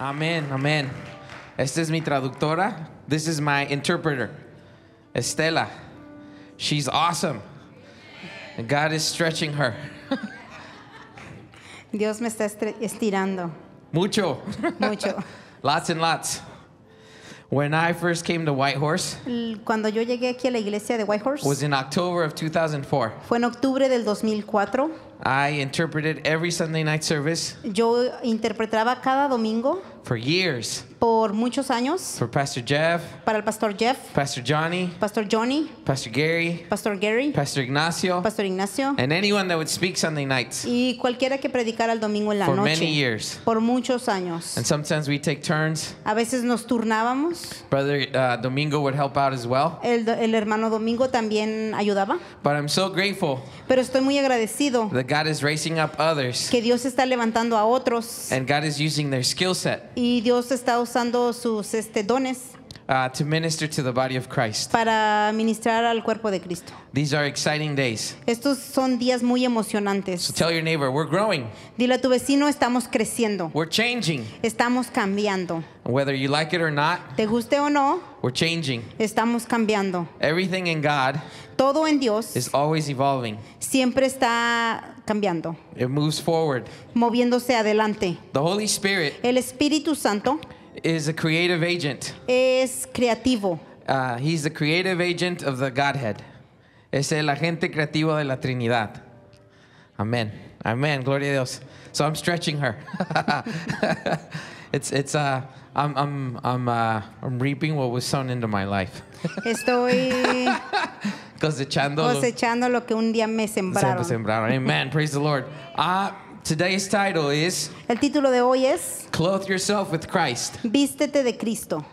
Amén, amén. Esta es mi traductora. This is my interpreter, Estela. She's awesome. God is stretching her. Dios me está estirando. Mucho. Mucho. lots and lots. When I first came to White Horse. cuando yo llegué aquí a la iglesia de Horse. was in October of 2004. Fue en octubre del 2004. I interpreted every Sunday night service. Yo interpretaba cada domingo for years. por muchos años. For Pastor Jeff. Para el Pastor Jeff. Pastor Johnny. Pastor Johnny. Pastor Gary. Pastor Gary. Pastor Ignacio. Pastor Ignacio. And anyone that would speak Sunday nights. Y cualquiera que predicara el domingo en la for noche. For many years. Por muchos años. And sometimes we take turns. A veces nos turnábamos. Brother uh, Domingo would help out as well. El, el hermano Domingo también ayudaba. But I'm so grateful. Pero estoy muy agradecido. That God is raising up others. Que Dios está levantando a otros. And God is using their skill set. Y Dios está usando usando sus este, dones uh, to minister to the body of Christ. para ministrar al cuerpo de Cristo. These are exciting days. Estos son días muy emocionantes. So tell your neighbor, we're growing. Dile a tu vecino, estamos creciendo. We're changing. Estamos cambiando. Whether you like it or not, te guste o no, we're changing. Estamos cambiando. Everything in God Todo en Dios is always evolving. siempre está cambiando. It moves forward. Moviéndose adelante. The Holy Spirit El Espíritu Santo is a creative agent. Es creativo. Uh, he's the creative agent of the Godhead. Es el agente creativo de la Trinidad. Amen. Amen. Gloria a Dios. So I'm stretching her. it's it's uh I'm I'm I'm uh, I'm reaping what was sown into my life. Estoy cosechando, cosechando lo, que un día me sembraron. Sembraron. Amen. Praise the Lord. Ah. Uh, Today's title is El título de hoy es Clothe yourself with Christ. Vístete de Cristo.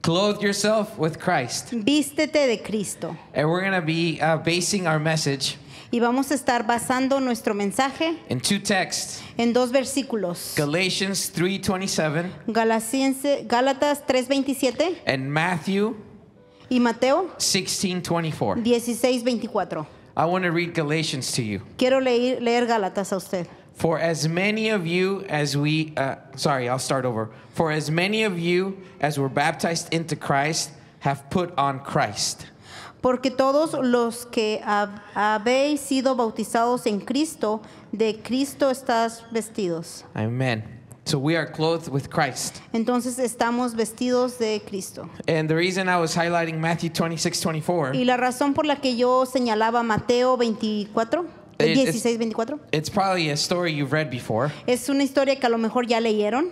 Clothe yourself with Christ. Vístete de Cristo. And we're going to be uh, basing our message y vamos a estar basando nuestro mensaje in two texts. en dos versículos. Galatians 3:27. Gálatas 3:27. And Matthew y Mateo 16:24. 16:24. I want to read Galatians to you. Quiero leer, leer Gálatas a usted. For as many of you as we, uh, sorry, I'll start over. For as many of you as were baptized into Christ have put on Christ. Porque todos los que hab habéis sido bautizados en Cristo, de Cristo estás vestidos. Amen. So we are clothed with Christ. Entonces estamos vestidos de Cristo. And the reason I was highlighting Matthew 26, 24. Y la razón por la que yo señalaba Mateo 24. It, 16, It's probably a story you've read before. Es una historia que a lo mejor ya leyeron.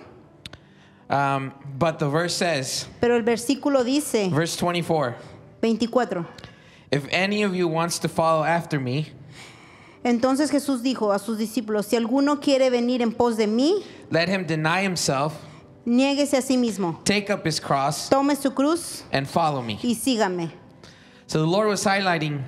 Um, but the verse says, Pero el versículo dice, verse 24, 24. If any of you wants to follow after me, entonces Jesús dijo a sus discípulos, si alguno quiere venir en pos de mí, let him deny himself, niéguese a sí mismo, take up his cross, tome su cruz, and follow me. Y sígame. So the Lord was highlighting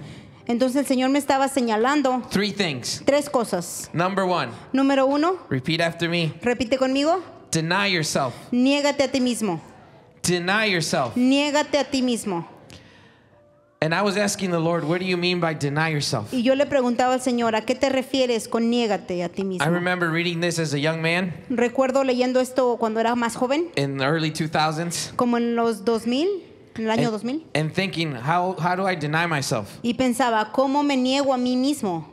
entonces el Señor me estaba señalando Three things. tres cosas. Number one, Número uno, repeat after me. repite conmigo, Deny yourself. niégate a ti mismo, Deny yourself. niégate a ti mismo. And I was asking the Lord, what do you mean by deny yourself? Y yo le preguntaba al Señor, ¿a qué te refieres con niégate a ti mismo? I remember reading this as a young man Recuerdo leyendo esto cuando era más joven, in early 2000s, como en los 2000, en el año and, 2000. And thinking, how, how do I deny myself? Y pensaba, ¿cómo me niego a mí mismo?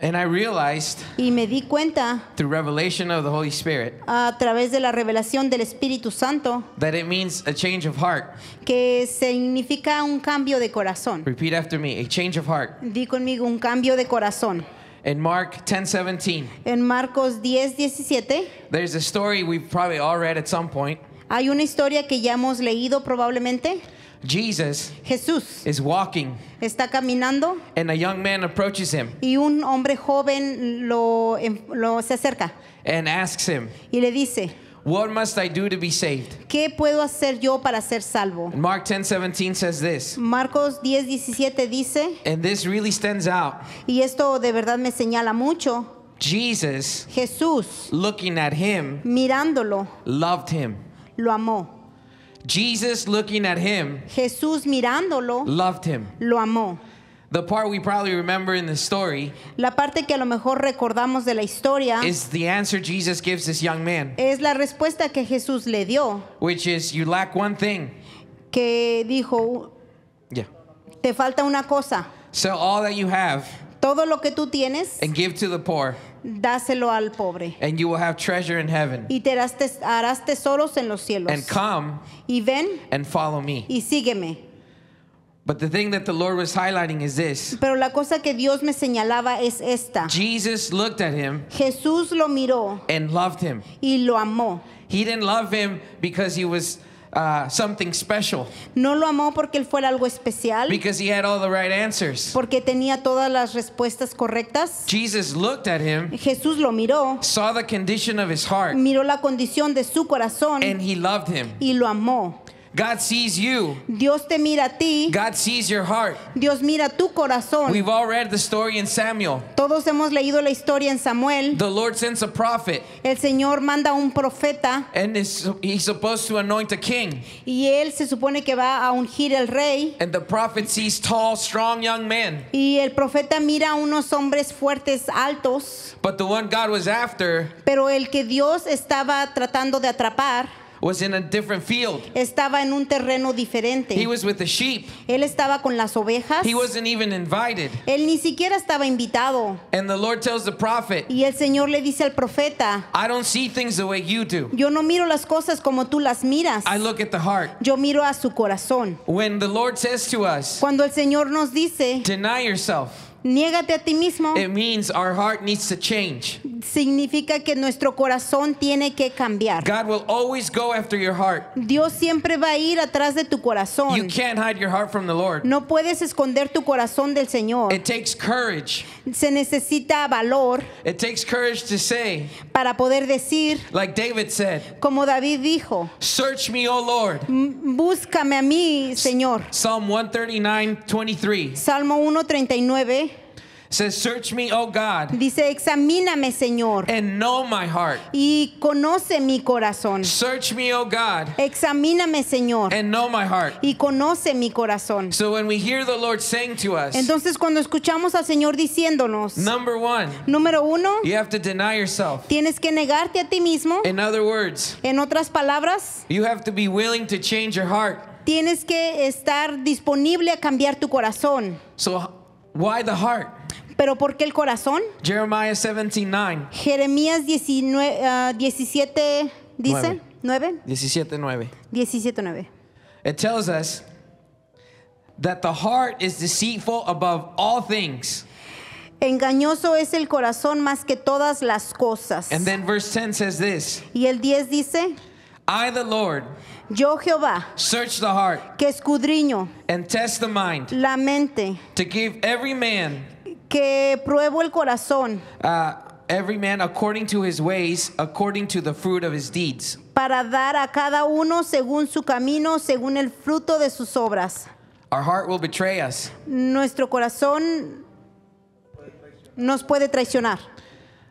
And I realized y me di cuenta through revelation of the Holy Spirit, a través de la revelación del Espíritu Santo that it means a change of heart. que significa un cambio de corazón. Repeat after me, a change of heart. Di conmigo un cambio de corazón. In Mark 10:17. En Marcos 10:17. There's a story we've probably all read at some point. Hay una historia que ya hemos leído probablemente. Jesús walking está caminando y un hombre joven lo, se acerca y le dice ¿Qué puedo hacer yo para ser salvo? Mark 10:17 Marcos 10:17 dice. Y esto de verdad me señala mucho. Jesús looking at him mirándolo loved lo amó. Jesus looking at him, Jesús mirándolo, loved him. lo amó. The part we probably remember in the story la parte que a lo mejor recordamos de la historia is the answer Jesus gives this young man. Es la respuesta que Jesús le dio. Which is you lack one thing. Que dijo yeah. Te falta una cosa. So all that you have Todo lo que tú tienes and give to the poor dáselo al pobre. And you will have treasure in heaven. Y te harás, tesoros en los cielos. And come y ven and follow me. Y sígueme. But the thing that the Lord was highlighting is this. Pero la cosa que Dios me señalaba es esta. Jesus looked at him. Jesús lo miró. And loved him. Y lo amó. He didn't love him because he was uh, something special. No lo amó porque él fue algo especial. Because he had all the right answers. Porque tenía todas las respuestas correctas. Jesus looked at him. Jesús lo miró. Saw the condition of his heart. Miró la condición de su corazón. And he loved him. Y lo amó you. Dios te mira a ti. Dios mira tu corazón. Samuel. Todos hemos leído la historia en Samuel. El Señor manda un profeta. Y él se supone que va a ungir el rey. Y el profeta mira a unos hombres fuertes, altos. Pero el que Dios estaba tratando de atrapar was in a different field. Estaba en un terreno diferente. He was with the sheep. Él estaba con las ovejas. He wasn't even invited. Él ni siquiera estaba invitado. And the Lord tells the prophet, y el Señor le dice al profeta, I don't see things the way you do. Yo no miro las cosas como tú las miras. I look at the heart. Yo miro a su corazón. When the Lord says to us, cuando el Señor nos dice, deny yourself. Niégate a ti mismo. It means our heart needs to change. Significa que nuestro corazón tiene que cambiar. God will always go after your heart. Dios siempre va a ir atrás de tu corazón. You can't hide your heart from the Lord. No puedes esconder tu corazón del Señor. It takes courage. Se necesita valor. It takes courage to say. Para poder decir. Like David said. Como David dijo. Search me, O Lord. Búscame a mí, Señor. Psalm 139:23. Salmo 139 says, Search me, oh God. Dice, examíname, Señor. And know my heart. Y conoce mi corazón. Search me, oh God. Examíname, Señor. And know my heart. Y conoce mi corazón. So when we hear the Lord saying to us, Entonces cuando escuchamos al Señor diciéndonos, number one, número uno, you have to deny yourself. Tienes que negarte a ti mismo. In other words, en otras palabras, you have to be willing to change your heart. Tienes que estar disponible a cambiar tu corazón. So why the heart? Pero ¿por qué el corazón. Jeremiah 17:9. Jeremías 19, 17 ah, dice 9. 17:9. 17:9. It tells us that the heart is Engañoso es el corazón más que todas las cosas. And then verse Y el 10 dice, I yo Jehová search the heart que escudriño la mente to give every man que pruebo el corazón. Uh, every man according to his ways, according to the fruit of his deeds. Para dar a cada uno según su camino, según el fruto de sus obras. Our heart will betray us. Nuestro corazón nos puede traicionar.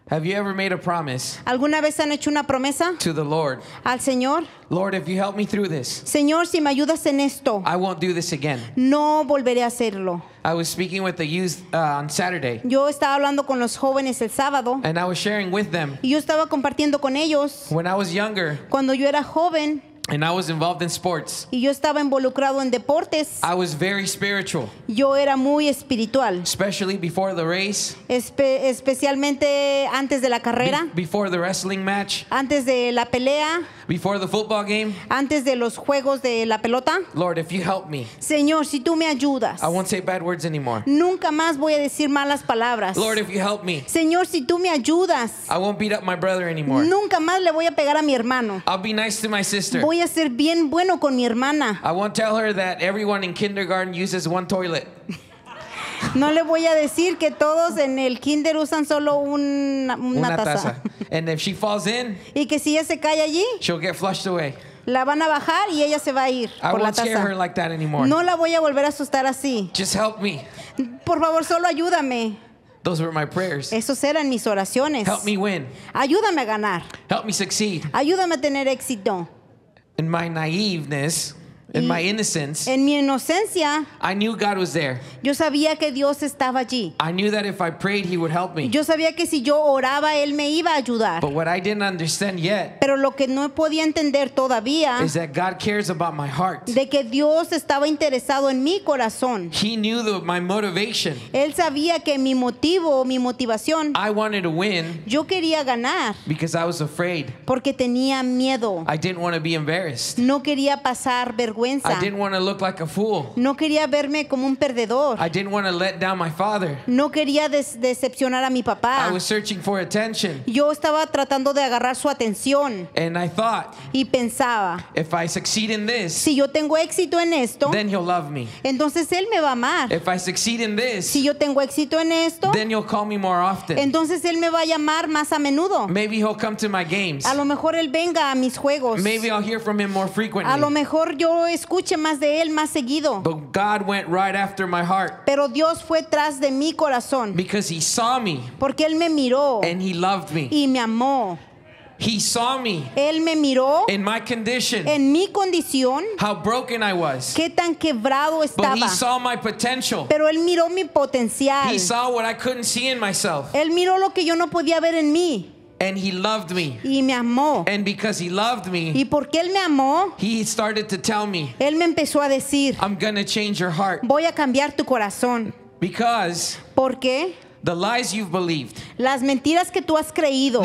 Have you ever made a promise? ¿Alguna vez han hecho una promesa? To the Lord. Al Señor. Lord, if you help me through this. Señor, si me ayudas en esto. I won't do this again. No volveré a hacerlo. I was speaking with the youth uh, on Saturday. Yo estaba hablando con los jóvenes el sábado. And I was sharing with them. Y yo estaba compartiendo con ellos. When I was younger. Cuando yo era joven. And I was involved in sports. Y yo estaba involucrado en deportes. I was very spiritual. Yo era muy espiritual. Especially before the race. Espe especialmente antes de la carrera. Be before the wrestling match. Antes de la pelea. Before the football game, antes de los juegos de la pelota. Lord, if you help me, Señor, si tú me ayudas. I won't say bad words anymore. Nunca más voy a decir malas palabras. Lord, if you help me, Señor, si tú me ayudas. I won't beat up my brother anymore. Nunca más le voy a pegar a mi hermano. I'll be nice to my sister. Voy a ser bien bueno con mi hermana. I won't tell her that everyone in kindergarten uses one toilet. No le voy a decir que todos en el kinder usan solo una, taza. y que si ella se cae allí, La van a bajar y ella se va a ir por la taza. no la voy a volver a asustar así. Just help me. Por favor, solo ayúdame. Those were Esos eran mis oraciones. Help me win. Ayúdame a ganar. Help me succeed. Ayúdame a tener éxito. In my naiveness, innocence, en mi inocencia, Yo sabía que Dios estaba allí. Yo sabía que si yo oraba, él me iba a ayudar. Pero lo que no podía entender todavía, es De que Dios estaba interesado en mi corazón. Él sabía que mi motivo, mi motivación. Yo quería ganar. Porque tenía miedo. No quería pasar vergüenza vergüenza. I didn't want to look like a fool. No quería verme como un perdedor. I didn't want to let down my father. No quería des- decepcionar a mi papá. I was searching for attention. Yo estaba tratando de agarrar su atención And I thought, y pensaba, if I succeed in this, si yo tengo éxito en esto, then he'll love me. entonces él me va a amar. If I succeed in this, Si yo tengo éxito en esto, then he'll call me more often. entonces él me va a llamar más a menudo. Maybe he'll come to my games. A lo mejor él venga a mis juegos. Maybe I'll hear from him more frequently. A lo mejor yo escuche más de él más seguido. Pero Dios fue tras de mi corazón porque él me miró and y me amó. Él me miró in my condition, en mi condición, how qué tan quebrado estaba. Pero él miró mi potencial. Él miró lo que yo no podía ver en mí. And he loved me. Y me amó. And because he loved me, y porque él me amó, he started to tell me, él me empezó a decir, I'm gonna change your heart. Voy a cambiar tu corazón. Because ¿Por qué? The lies you've believed. Las mentiras que tú has creído.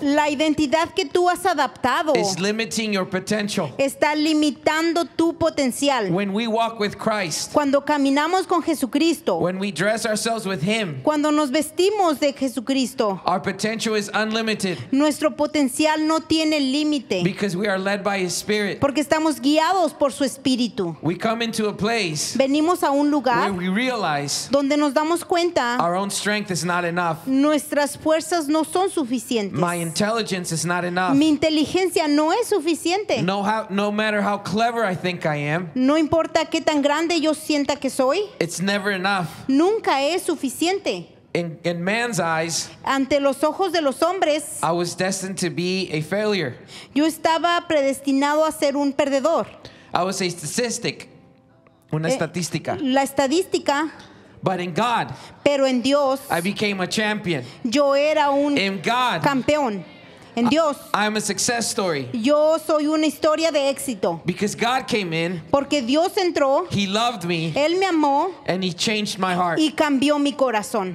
La identidad que tú has adaptado. Está limitando tu potencial. Cuando caminamos con Jesucristo. Cuando nos vestimos de Jesucristo. Nuestro potencial no tiene límite. Porque estamos guiados por su espíritu. Venimos a un lugar. Donde nos damos cuenta. Nuestras fuerzas no son suficientes. Mi inteligencia no es suficiente. No, importa qué tan grande yo sienta que soy. never Nunca es suficiente. eyes, ante los ojos de los hombres, I was destined to be a failure. Yo estaba predestinado a ser un perdedor. una eh, estadística. La estadística. But in God, Pero en Dios, I became a champion. Yo era un in God, campeón. En Dios. I'm a success story. Yo soy una historia de éxito. Because God came in. Porque Dios entró. He loved me. Él me amó. And he changed my heart. Y cambió mi corazón.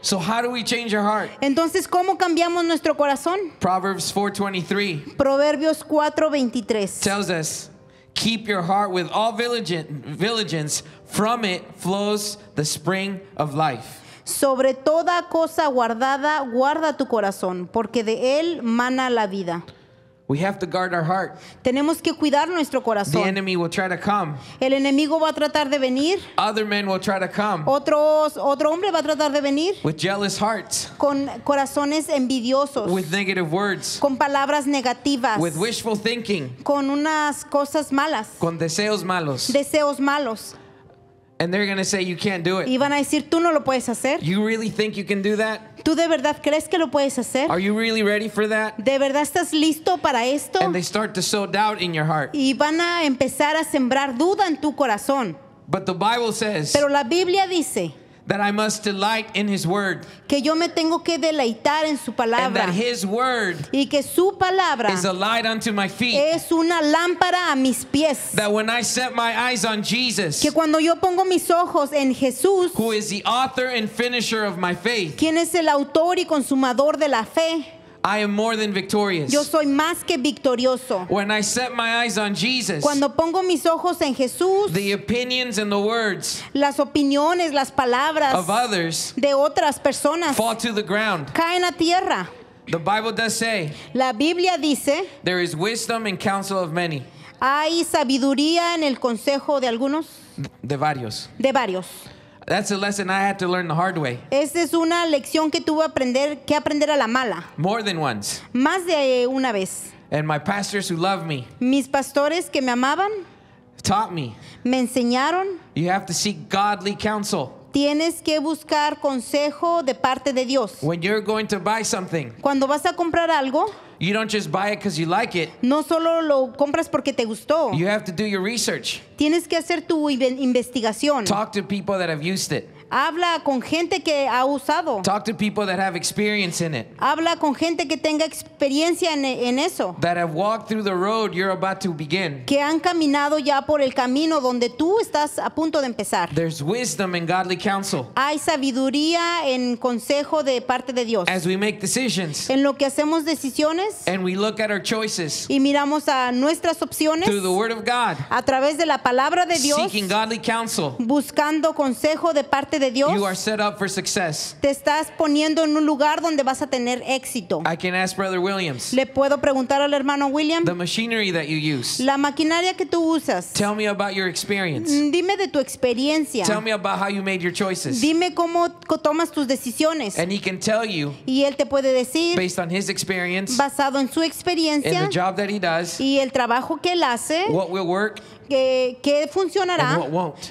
So how do we change our heart? Entonces, ¿cómo cambiamos nuestro corazón? Proverbs 4:23. Proverbios 4:23. Tells us, keep your heart with all vigilance From it flows the spring of life. Sobre toda cosa guardada, guarda tu corazón, porque de él mana la vida. We have to guard our heart. Tenemos que cuidar nuestro corazón. The enemy will try to come. El enemigo va a tratar de venir. Other men will try to come. Otros, otro hombre va a tratar de venir. With jealous hearts. Con corazones envidiosos. With negative words. Con palabras negativas. With wishful thinking. Con unas cosas malas. Con deseos malos. Deseos malos. And they're going to say you can't do it. Y van a decir, tú no lo puedes hacer. You really think you can do that? ¿Tú de verdad crees que lo puedes hacer? Are you really ready for that? ¿De verdad estás listo para esto? And they start to sow doubt in your heart. Y van a empezar a sembrar duda en tu corazón. But the Bible says, Pero la Biblia dice que yo me tengo que deleitar en su palabra. y que su palabra es una lámpara a mis pies. que cuando yo pongo mis ojos en Jesús, quien es el autor y consumador de la fe, yo soy más que victorioso. Cuando pongo mis ojos en Jesús, las opiniones, las palabras de otras personas fall to the caen a tierra. La Biblia dice, there Hay sabiduría en el consejo de algunos. De varios. De varios. That's a lesson I had to learn the hard way. Esa es una lección que tuve aprender, que aprender a la mala. More than once. Más de eh, una vez. And my pastors who love me. Mis pastores que me amaban. Taught me. Me enseñaron. You have to seek godly counsel. Tienes que buscar consejo de parte de Dios. When you're going to buy something. Cuando vas a comprar algo. You don't just buy it because you like it. No solo lo compras porque te gustó. You have to do your research. Tienes que hacer tu investigación. Talk to people that have used it. Habla con gente que ha usado. Habla con gente que tenga experiencia en, eso. Que han caminado ya por el camino donde tú estás a punto de empezar. Hay sabiduría en consejo de parte de Dios. En lo que hacemos decisiones. Y miramos a nuestras opciones. A través de la palabra de Dios. Buscando consejo de parte delante de Dios, you are set up for success. te estás poniendo en un lugar donde vas a tener éxito. I can ask Brother Williams. Le puedo preguntar al hermano William. The machinery that you use. La maquinaria que tú usas. Tell me about your experience. Mm, dime de tu experiencia. Tell me about how you made your choices. Dime cómo tomas tus decisiones. And he can tell you. Y él te puede decir. Based on his experience. Basado en su experiencia. And the job that he does. Y el trabajo que él hace. What will work. Que, que funcionará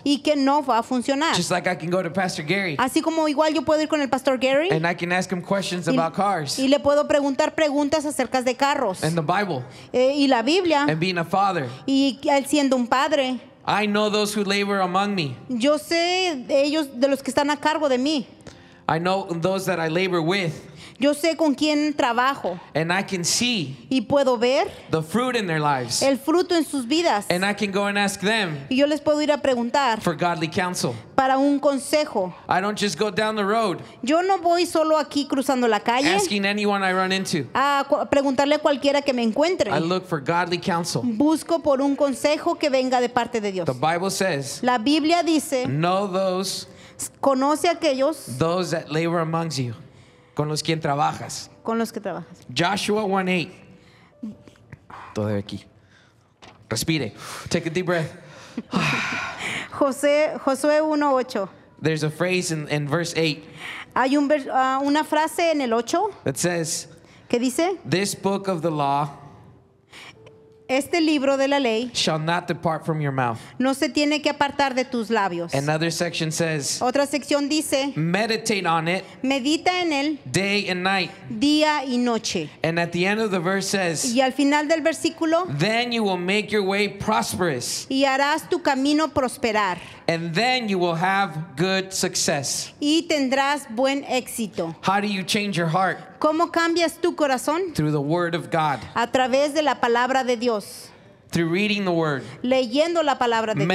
y que no va a funcionar. Just like I can go to Pastor Gary. Así como igual yo puedo ir con el Pastor Gary. And I can ask him questions y, about cars. Y le puedo preguntar preguntas acerca de carros. And the Bible. Eh, y la Biblia. And being a father. Y él siendo un padre. I know those who labor among me. Yo sé de ellos de los que están a cargo de mí. I know those that I labor with. Yo sé con quién trabajo. And I can see Y puedo ver fruit el fruto en sus vidas. And I can go and ask them Y yo les puedo ir a preguntar for godly counsel. para un consejo. I don't just go down the road Yo no voy solo aquí cruzando la calle asking anyone I run into. a preguntarle a cualquiera que me encuentre. I look for godly counsel. Busco por un consejo que venga de parte de Dios. The Bible says, La Biblia dice, know those conoce a aquellos those that labor amongst you. Con los quien trabajas. Con los que trabajas. Joshua 1:8. de aquí. Respire. Take a deep breath. José, Josué 1:8. There's a phrase in, in verse 8. Hay un, ah, una frase en el 8. That says. ¿Qué dice. This book of the law Este libro de la ley shall not depart from your mouth. no se tiene que apartar de tus labios. Another section says, Otra sección dice, meditate on it medita en él day and night. día y noche. And at the end of the verse says, Y al final del versículo, then you will make your way prosperous, y harás tu camino prosperar and then you will have good success. y tendrás buen éxito. How do you change your heart? ¿Cómo cambias tu corazón? A través de la palabra de Dios. Leyendo la palabra de Dios.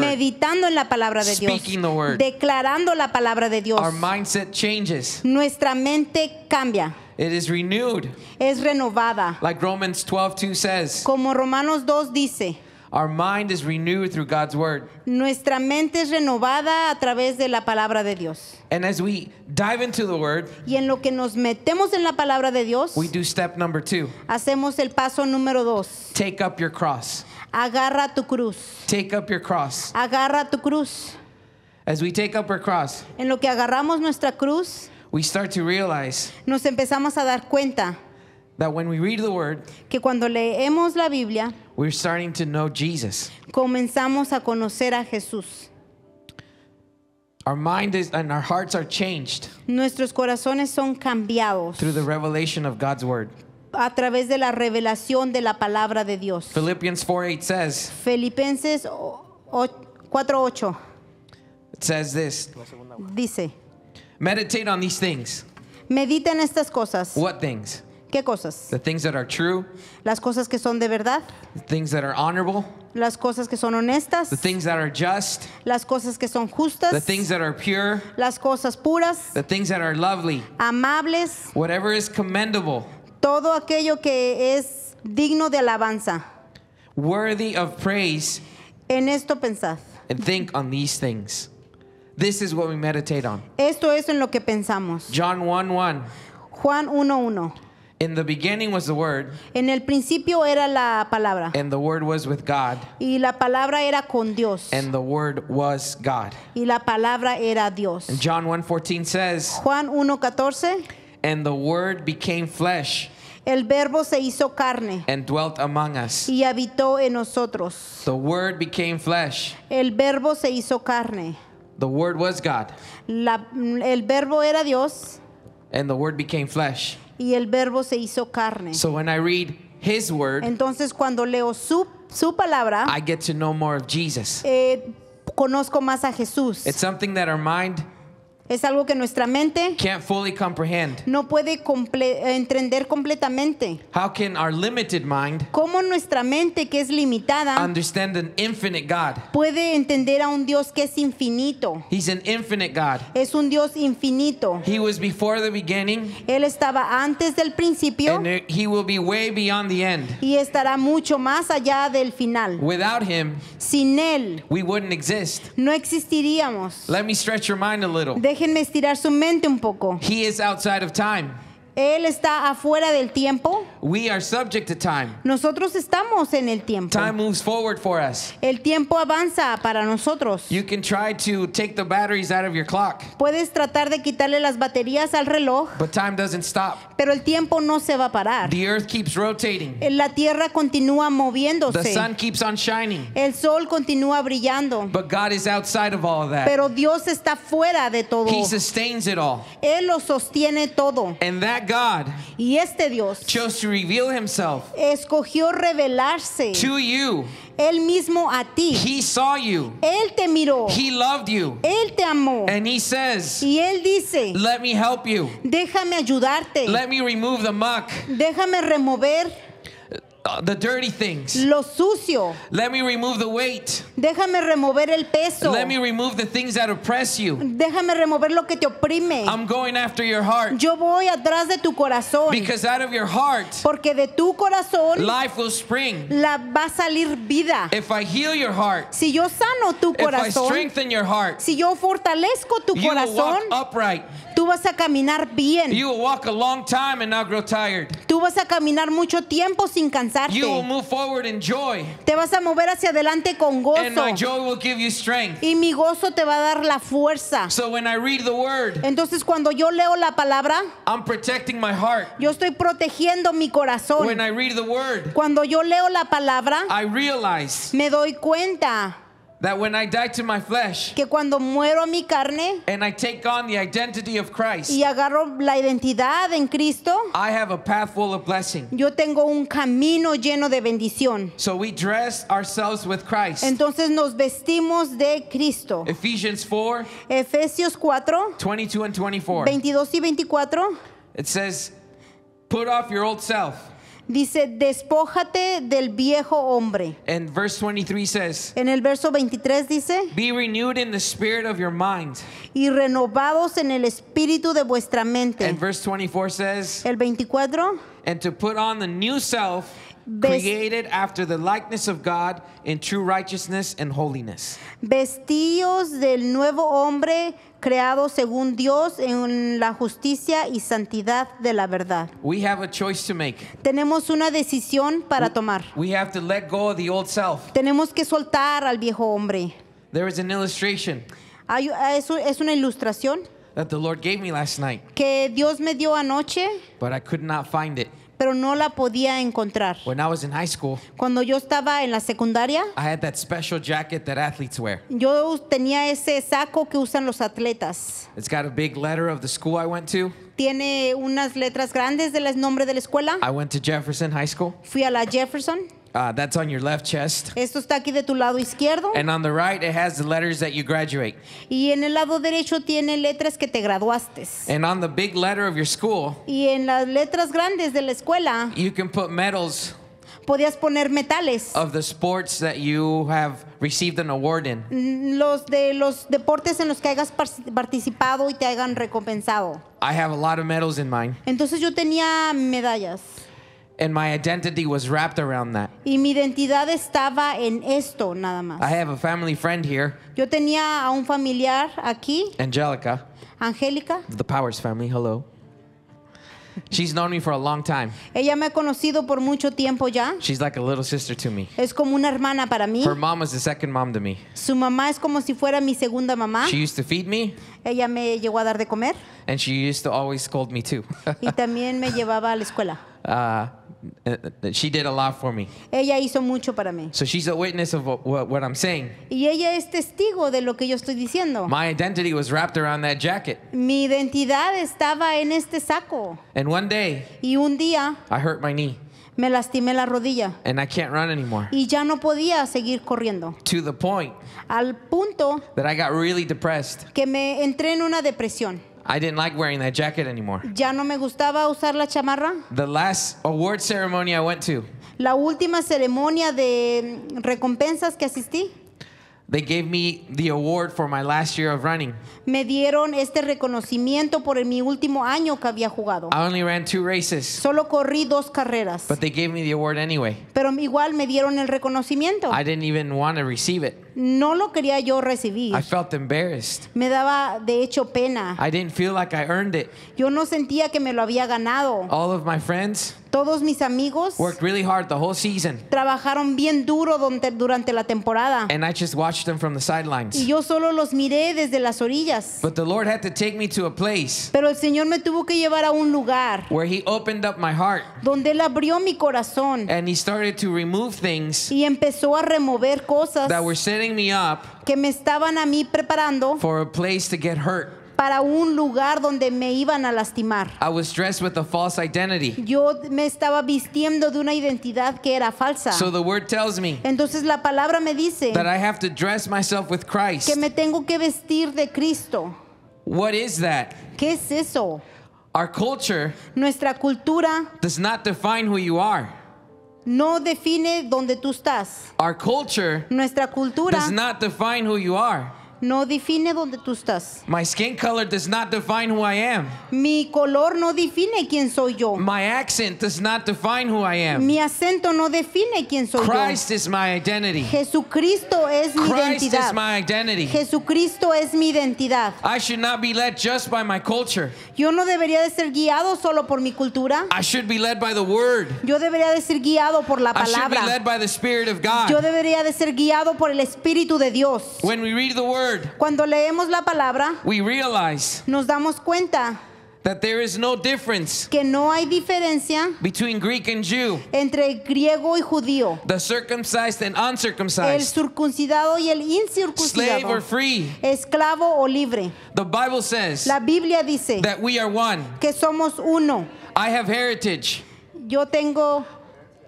Meditando en la palabra de Dios. Declarando la palabra de Dios. Nuestra mente cambia. Es renovada. Como Romanos 2 dice. Our mind is renewed through God's word. Nuestra mente es renovada a través de la palabra de Dios. And as we dive into the word, y en lo que nos metemos en la palabra de Dios, we do step number two. Hacemos el paso número dos. Take up your cross. Agarra tu cruz. Take up your cross. Agarra tu cruz. As we take up our cross, en lo que agarramos nuestra cruz, we start to realize. Nos empezamos a dar cuenta. That when we read the word, que cuando leemos la Biblia, we're starting to know Jesus. Comenzamos a conocer a Jesús. Our mind is, and our hearts are changed. Nuestros corazones son cambiados. Through the revelation of God's word. A través de la revelación de la palabra de Dios. Philippians 4:8 says. Filipenses 4:8. It says this. Dice. Meditate on these things. Medita en estas cosas. What things? ¿Qué cosas? The things that are true. Las cosas que son de verdad. The things that are honorable. Las cosas que son honestas. The things that are just. Las cosas que son justas. The things that are pure. Las cosas puras. The things that are lovely. Amables. Whatever is commendable. Todo aquello que es digno de alabanza. Worthy of praise. En esto pensad. And think on these things. This is what we meditate on. Esto es en lo que pensamos. John 1:1. Juan 1:1. In the beginning was the word. En el principio era la palabra. And the word was with God. Y la palabra era con Dios. And the word was God. Y la palabra era Dios. And John 1:14 says. Juan 1:14. And the word became flesh. El verbo se hizo carne. And dwelt among us. Y habitó en nosotros. The word became flesh. El verbo se hizo carne. The word was God. La, el verbo era Dios. And the word became flesh. y el verbo se hizo carne. So when I read his word, Entonces cuando leo su, su palabra, I get to know more of Jesus. Eh, conozco más a Jesús. It's something that our mind es algo que nuestra mente can't fully comprehend. no puede comple entender completamente. How can our limited mind ¿Cómo nuestra mente, que es limitada, understand an infinite God? puede entender a un Dios que es infinito? He's an infinite God. Es un Dios infinito. He was before the beginning. Él estaba antes del principio. And he will be way beyond the end. Y estará mucho más allá del final. Without him, Sin Él, we wouldn't exist. no existiríamos. Let me stretch your mind a little. Déjenme estirar su mente un poco. He is outside of time. Él está afuera del tiempo. Nosotros estamos en el tiempo. Time moves forward for us. El tiempo avanza para nosotros. Puedes tratar de quitarle las baterías al reloj. Pero el tiempo no se va a parar. Eh, la tierra continúa moviéndose. El sol continúa brillando. Pero Dios está fuera de todo. Él lo sostiene todo. God y este Dios chose to reveal himself escogió revelarse to you. Él mismo a ti. He saw you. Él te miró. He loved you. Él te amó. And he says, y él dice, Let me help you. Déjame ayudarte. Let me remove the muck. Déjame remover the dirty things. Lo sucio. Let me remove the weight. Déjame remover el peso. Let me remove the things that oppress you. Déjame remover lo que te oprime. I'm going after your heart. Yo voy atrás de tu corazón. Because out of your heart, porque de tu corazón, life will spring. La va a salir vida. If I heal your heart, si yo sano tu corazón, if I strengthen your heart, si yo fortalezco tu you corazón, will walk upright. Tú vas a caminar bien. Tú vas a caminar mucho tiempo sin cansarte. Te vas a mover hacia adelante con gozo. Y mi gozo te va a dar la fuerza. entonces cuando yo leo la palabra, Yo estoy protegiendo mi corazón. cuando yo leo la palabra, me doy cuenta That when I die to my flesh, que cuando muero a mi carne and I take on the identity of Christ, y agarro la identidad en Cristo, I have a path full of blessing. yo tengo un camino lleno de bendición. So we dress ourselves with Christ. Entonces nos vestimos de Cristo. Ephesians 4, Efesios 4, 22 and 24. 22 y 24. It says, put off your old self. Dice, despójate del viejo hombre. En el verso 23 dice, Be renewed in the spirit of your mind. y renovados en el espíritu de vuestra mente. And verse 24 dice El 24, And to put on the new self created after the likeness of God in true righteousness and holiness. Vestidos del nuevo hombre creado según Dios en la justicia y santidad de la verdad. We have a choice to make. Tenemos una decisión para we, tomar. We have to let go of the old self. Tenemos que soltar al viejo hombre. There is an illustration. Hay, es, es una ilustración. That the Lord gave me last night. Que Dios me dio anoche. But I could not find it. pero no la podía encontrar. When I was in high school, Cuando yo estaba en la secundaria, I had that special jacket that athletes wear. yo tenía ese saco que usan los atletas. It's got a big letter of the school I went to. Tiene unas letras grandes del nombre de la escuela. I went to Jefferson High School. Fui a la Jefferson. Uh, that's on your left chest. Esto está aquí de tu lado izquierdo. And on the right it has the letters that you graduate. Y en el lado derecho tiene letras que te graduaste. And on the big letter of your school. Y en las letras grandes de la escuela. You can put medals. Podías poner metales. Of the sports that you have received an award in. Mm, los de los deportes en los que hayas participado y te hayan recompensado. I have a lot of medals in mine. Entonces yo tenía medallas. And my identity was wrapped around that. Y mi identidad estaba en esto nada más. I have a family friend here. Yo tenía a un familiar aquí. Angelica. Angélica. The Powers family, hello. She's known me for a long time. Ella me ha conocido por mucho tiempo ya. She's like a little sister to me. Es como una hermana para mí. Her mom is the second mom to me. Su mamá es como si fuera mi segunda mamá. She used to feed me. Ella me llegó a dar de comer. And she used to always scold me too. y también me llevaba a la escuela. Uh, Uh, ella hizo mucho para mí. So she's a witness of what, I'm saying. Y ella es testigo de lo que yo estoy diciendo. Mi identidad estaba en este saco. one day, y un día, Me lastimé la rodilla. Y ya no podía seguir corriendo. Al punto. Que me entré en una depresión. I didn't like wearing that jacket anymore. Ya no me gustaba usar la chamarra. The last award ceremony I went to, La última ceremonia de recompensas que asistí, they gave me the award for my last year of running. me dieron este reconocimiento por mi último año que había jugado. I only ran two races, Solo corrí dos carreras, but they gave me the award anyway. pero igual me dieron el reconocimiento. I didn't even want to receive it. No lo quería yo recibir. Me daba de hecho pena. Yo no sentía que me lo había ganado. Todos mis amigos trabajaron bien duro durante la temporada. Y yo solo los miré desde las orillas. Pero el Señor me tuvo que llevar a un lugar donde él abrió mi corazón. y empezó a remover cosas que me estaban a mí preparando para un lugar donde me iban a lastimar. Yo me estaba vistiendo de una identidad que era falsa. Entonces la palabra me dice que me tengo que vestir de Cristo. ¿Qué es eso? Nuestra cultura does define who you no define donde tú estás. Nuestra cultura no not define who you are no define donde tú estás. My skin color does not define who I am. Mi color no define quién soy yo. My accent does not define who I am. Mi acento no define quién soy Christ yo. Is my identity. Jesucristo es mi Christ identidad. Is my identity. Jesucristo es mi identidad. I should not be led just by my culture. Yo no debería de ser guiado solo por mi cultura. I should be led by the word. Yo debería de ser guiado por la palabra. I should be led by the spirit of God. Yo debería de ser guiado por el espíritu de Dios. When we read the word word, cuando leemos la palabra, we realize nos damos cuenta that there is no difference que no hay diferencia between Greek and Jew, entre griego y judío, the circumcised and uncircumcised, el circuncidado y el incircuncidado, slave or free, esclavo o libre. The Bible says la Biblia dice that we are one. que somos uno. I have heritage. Yo tengo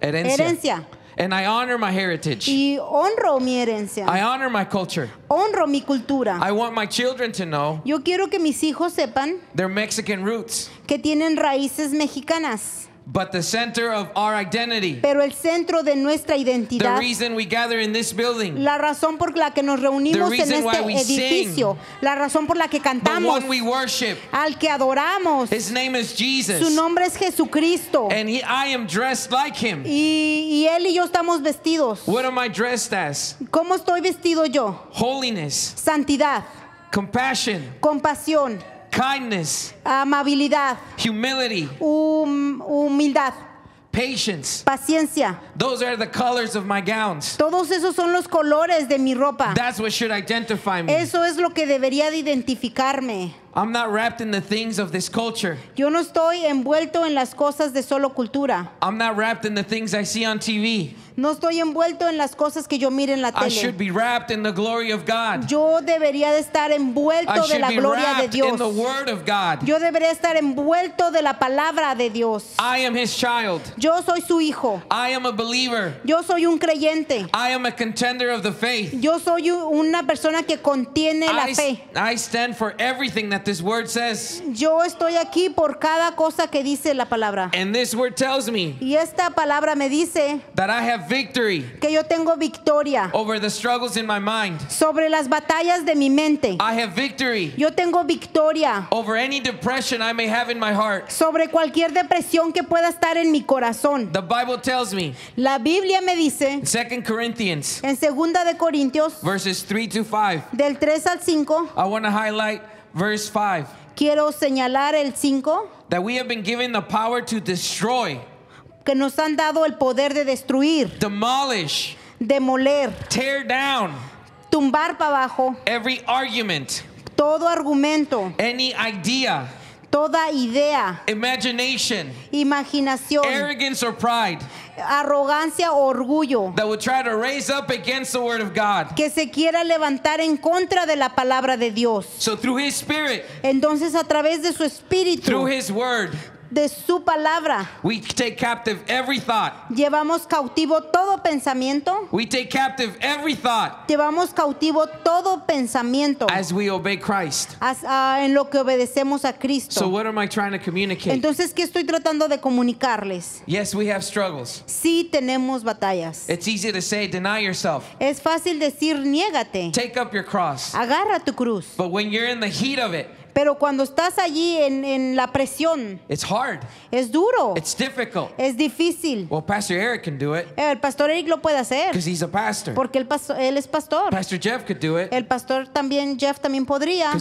herencia. herencia. And I honor my heritage. Y honro mi herencia. I honor my culture. Honro mi cultura. I want my children to know. Yo quiero que mis hijos sepan. Their Mexican roots. Que tienen raíces mexicanas. Pero el centro de nuestra identidad, la razón por la que nos reunimos en este edificio, la razón por la que cantamos, al que adoramos, su nombre es Jesucristo. Y, él y yo estamos vestidos. What am ¿Cómo estoy vestido yo? Santidad. Compasión. Kindness. Amabilidad. Humility. Hum humildad. Patience. Paciencia. Those are the colors of my gowns. Todos esos son los colores de mi ropa. That's what should identify me. Eso es lo que debería de identificarme. I'm not wrapped in the things of this culture. Yo no estoy envuelto en las cosas de solo cultura. I'm not wrapped in the things I see on TV. No estoy envuelto en las cosas que yo mire en la tele. I should be wrapped in the glory of God. Yo debería de estar envuelto de la gloria de Dios. In the word of God. Yo debería estar envuelto de la palabra de Dios. I am his child. Yo soy su hijo. I am a believer. Yo soy un creyente. I am a contender of the faith. Yo soy una persona que contiene I, la fe. I stand for everything that this word says. Yo estoy aquí por cada cosa que dice la palabra. And this word tells me y esta palabra me dice that I have victory que yo tengo victoria over the struggles in my mind. Sobre las batallas de mi mente. I have victory yo tengo victoria over any depression I may have in my heart. Sobre cualquier depresión que pueda estar en mi corazón. The Bible tells me. La Biblia me dice. 2 Corinthians. En segunda de Corintios. Verses 3 to 5. Del 3 al 5. I want to highlight verse 5. Quiero señalar el 5. That we have been given the power to destroy. Que nos han dado el poder de destruir. Demolish. Demoler. Tear down. Tumbar para abajo. Every argument. Todo argumento. Any idea. Toda idea. Imagination. Imaginación. Arrogance or pride arrogancia o orgullo que se quiera levantar en contra de la palabra de Dios. Entonces a través de su espíritu, through his word, de su palabra. We take captive every thought. Llevamos cautivo todo pensamiento. We take captive every thought. Llevamos cautivo todo pensamiento. As we obey Christ. As, uh, en lo que obedecemos a Cristo. So what am I trying to communicate? Entonces qué estoy tratando de comunicarles? Yes, we have struggles. Sí tenemos batallas. It's easy to say deny yourself. Es fácil decir niégate. Take up your cross. Agarra tu cruz. But when you're in the heat of it, pero cuando estás allí en, en la presión, Es duro. Es difícil. El pastor Eric lo puede hacer. Porque él, es pastor. El pastor también Jeff también podría.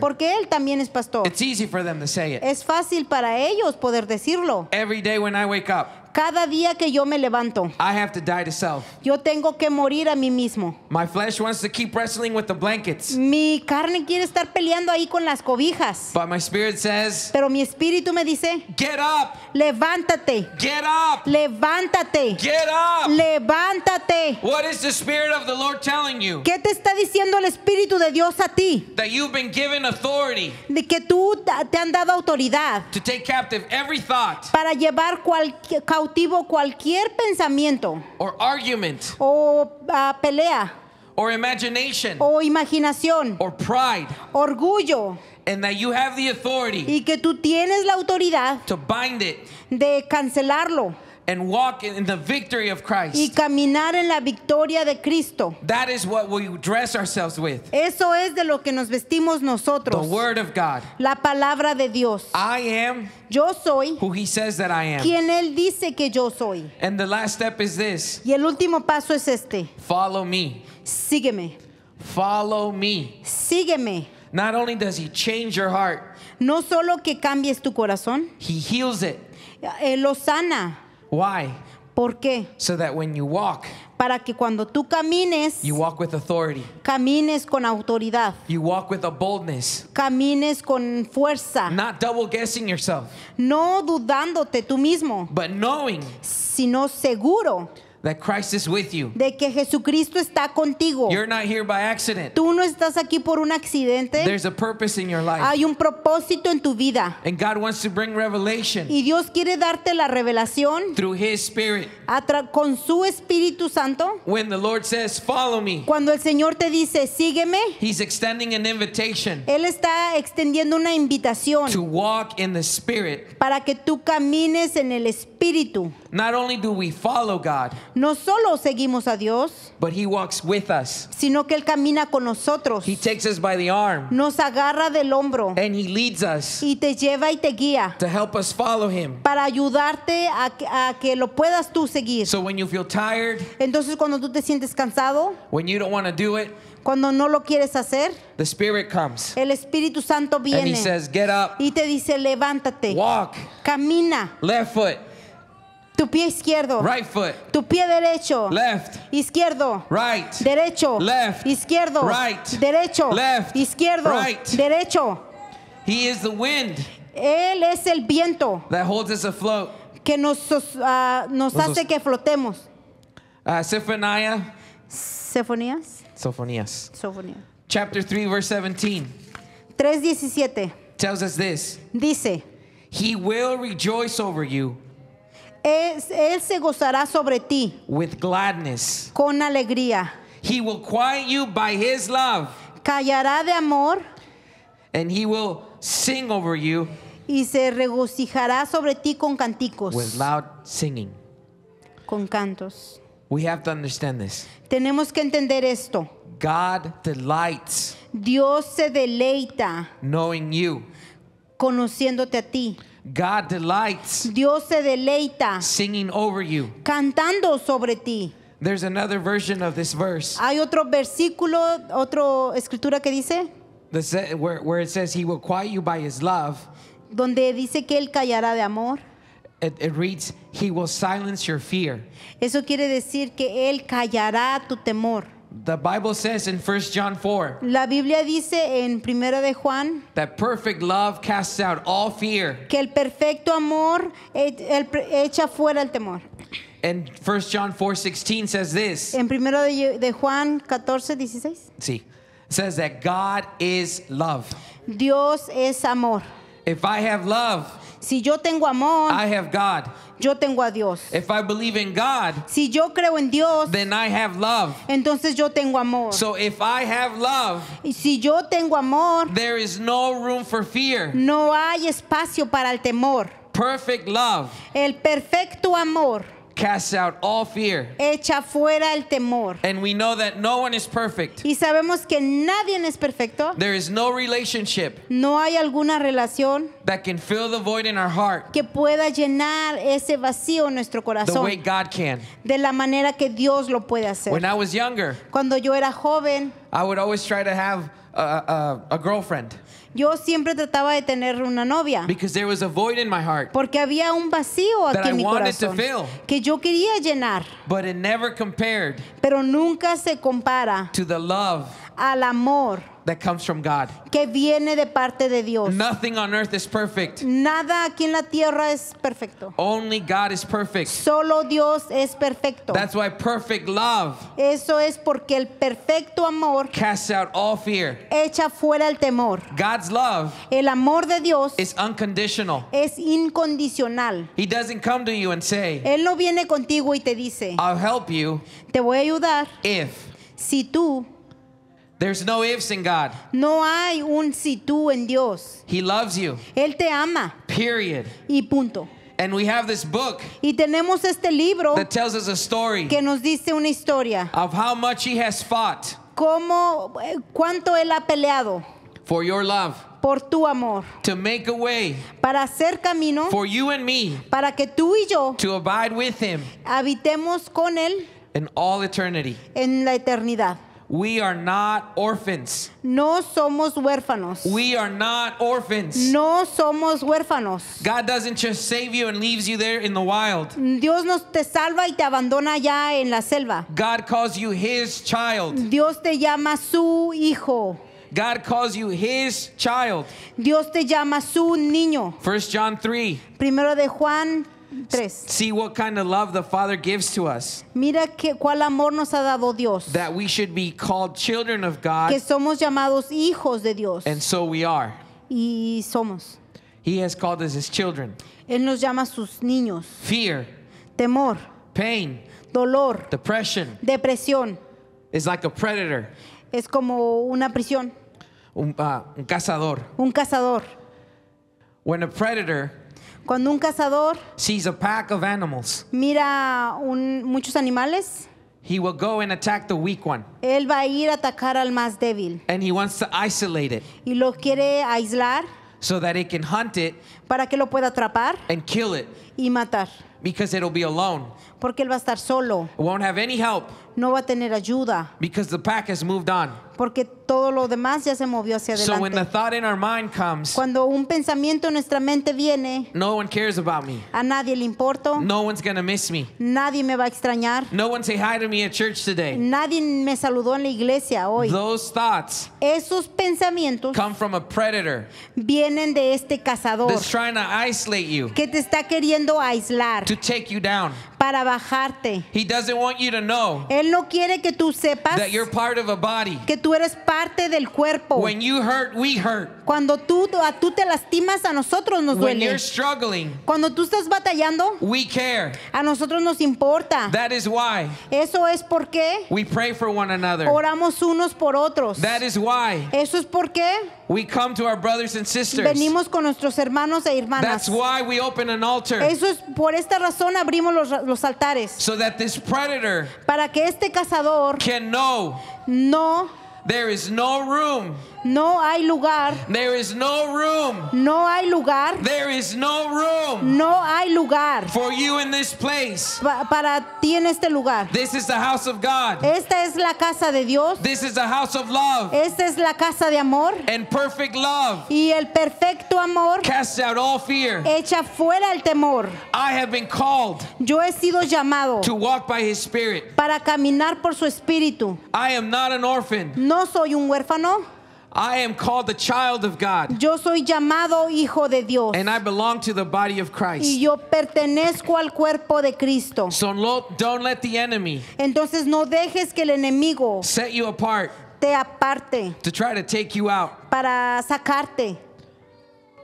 Porque él también es pastor. Es fácil para ellos poder decirlo. Every day when I wake up. Cada día que yo me levanto, yo tengo que morir a mí mismo. Mi carne quiere estar peleando ahí con las cobijas. Pero mi espíritu me dice, Levántate. Levántate. Levántate. ¿Qué te está diciendo el espíritu de Dios a ti? De que tú te han dado autoridad. Para llevar cualquier cautivo cualquier pensamiento argument o ah, pelea or o imaginación or orgullo y que tú tienes la autoridad de cancelarlo and walk in the victory of Christ. Y caminar en la victoria de Cristo. That is what we dress ourselves with. Eso es de lo que nos vestimos nosotros. The word of God. La palabra de Dios. I am yo soy who he says that I am. quien él dice que yo soy. And the last step is this. Y el último paso es este. Follow me. Sígueme. Follow me. Sígueme. Not only does he change your heart. No solo que cambies tu corazón. He heals it. Eh, lo sana. Why? ¿Por qué? So that when you walk, para que cuando tú camines, you walk with authority. camines con autoridad, you walk with a boldness. camines con fuerza, Not double guessing yourself, no dudándote tú mismo, but knowing, sino seguro that Christ is with you. De que Jesucristo está contigo. You're not here by accident. Tú no estás aquí por un accidente. There's a purpose in your life. Hay un propósito en tu vida. And God wants to bring revelation. Y Dios quiere darte la revelación. Through His Spirit. con su Espíritu Santo. When the Lord says, "Follow me." Cuando el Señor te dice, "Sígueme." He's extending an invitation. Él está extendiendo una invitación. To walk in the Spirit. Para que tú camines en el Espíritu. Not only do we follow God. No solo seguimos a Dios, sino que él camina con nosotros. Nos agarra del hombro. Y te lleva y te guía. Para ayudarte a, que lo puedas tú seguir. entonces cuando tú te sientes cansado, cuando no lo quieres hacer, El Espíritu Santo viene. Y te dice, levántate. Camina. Left foot. Tu pie izquierdo. Right foot. Tu pie derecho. Left. Izquierdo. Right. Derecho. Left. Izquierdo. Right. Derecho. Left. Izquierdo. Right. Derecho. He is the wind. Él es el viento. That holds us afloat. Que nos, ah, nos hace que flotemos. Uh, Sephaniah. Sefonías. Sofonías. Sofonías. Chapter 3 verse 17. 3:17. Tells us this. Dice. He will rejoice over you. Él, se gozará sobre ti with gladness. con alegría. He will quiet you by his love. Callará de amor. he will sing over you y se regocijará sobre ti con canticos. Con cantos. We have to understand this. Tenemos que entender esto. God delights. Dios se deleita. Knowing you. Conociéndote a ti. God delights Dios se deleita singing over you. cantando sobre ti. There's another version of this verse. Hay otro versículo, otro escritura que dice the, where, where it says he will quiet you by his love. Donde dice que él callará de amor. It, it, reads, He will silence your fear. Eso quiere decir que Él callará tu temor. The Bible says in 1 John 4. La Biblia dice en 1 de Juan that perfect love casts out all fear. Que el perfecto amor echa fuera el temor. And 1 John 4:16 says this. En 1 de Juan 14:16. Sí. Says that God is love. Dios es amor. If I have love, si yo tengo amor, I have God. yo tengo a Dios. If I believe in God, si yo creo en Dios, then I have love. Entonces yo tengo amor. So if I have love, si yo tengo amor, there is no room for fear. No hay espacio para el temor. Perfect love. El perfecto amor Cast out all fear. Echa fuera el temor. And we know that no one is perfect. Y sabemos que nadie es perfecto. There is no relationship. No hay alguna relación that can fill the void in our heart. Que pueda llenar ese vacío en nuestro corazón. The way God can. De la manera que Dios lo puede hacer. When I was younger, cuando yo era joven, I would always try to have a, a, a girlfriend yo siempre trataba de tener una novia. Porque había un vacío aquí en mi corazón que yo quería llenar, pero nunca se compara al amor that comes from God. Que viene de parte de Dios. Nothing on earth is perfect. Nada aquí en la tierra es perfecto. Only God is perfect. Solo Dios es perfecto. That's why perfect love. Eso es porque el perfecto amor casts out all fear. Echa fuera el temor. God's love. El amor de Dios is unconditional. Es incondicional. He doesn't come to you and say. Él no viene contigo y te dice. I'll help you. Te voy a ayudar. If. Si tú There's no ifs in God. No hay un si tú en Dios. He loves you. Él te ama. Period. Y punto. And we have this book y tenemos este libro that tells us a story que nos dice una historia of how much he has fought cómo eh, cuánto él ha peleado for your love por tu amor to make a way para hacer camino for you and me para que tú y yo to abide with him habitemos con él in all eternity en la eternidad We are not orphans. No somos huérfanos. We are not orphans. No somos huérfanos. God doesn't just save you and leaves you there in the wild. Dios nos te salva y te abandona ya en la selva. God calls you his child. Dios te llama su hijo. God calls you his child. Dios te llama su niño. 1 John 3. Primero de Juan Tres. See what kind of love the Father gives to us. Mira que, cuál amor nos ha dado Dios. That we should be called children of God. Que somos llamados hijos de Dios. And so we are. Y somos. He has called us his children. Él nos llama sus niños. Fear. Temor. Pain. Dolor. Depression. Depresión. Is like a predator. Es como una prisión. Un, uh, un cazador. Un cazador. When a predator Cuando un cazador mira muchos animales, Él va a ir a atacar al más débil. Y lo quiere aislar. Para que lo pueda atrapar. Y matar. Porque él va a estar solo. No va a tener ayuda. pack porque todo lo demás ya se movió hacia adelante. Cuando un pensamiento en nuestra mente viene, a nadie le importo, nadie me va a extrañar, nadie me saludó en la iglesia hoy. Esos pensamientos vienen de este cazador que te está queriendo aislar, para bajarte. He doesn't want you to know Él no quiere que tú sepas que tú eres parte del cuerpo. Cuando tú, a, tú te lastimas, a nosotros nos duele. Cuando tú estás batallando, we a nosotros nos importa. Eso es porque we oramos unos por otros. Eso es porque we venimos con nuestros hermanos e hermanas. Eso es por esta razón abrimos los los altares. So that this predator para que este cazador can know no there is no room no hay lugar. There is no room. No hay lugar. There is no room. No hay lugar. For you in this place. para ti en este lugar. This is the house of God. Esta es la casa de Dios. This is the house of love. Esta es la casa de amor. And perfect love. Y el perfecto amor. Casts out all fear. Echa fuera el temor. I have been called. Yo he sido llamado. To walk by His Spirit. Para caminar por su espíritu. I am not an orphan. No soy un huérfano. I am called the child of God. Yo soy llamado hijo de Dios. And I belong to the body of Christ. Y yo pertenezco al cuerpo de Cristo. So don't let the enemy Entonces no dejes que el enemigo set you apart te aparte to try to take you out. Para sacarte.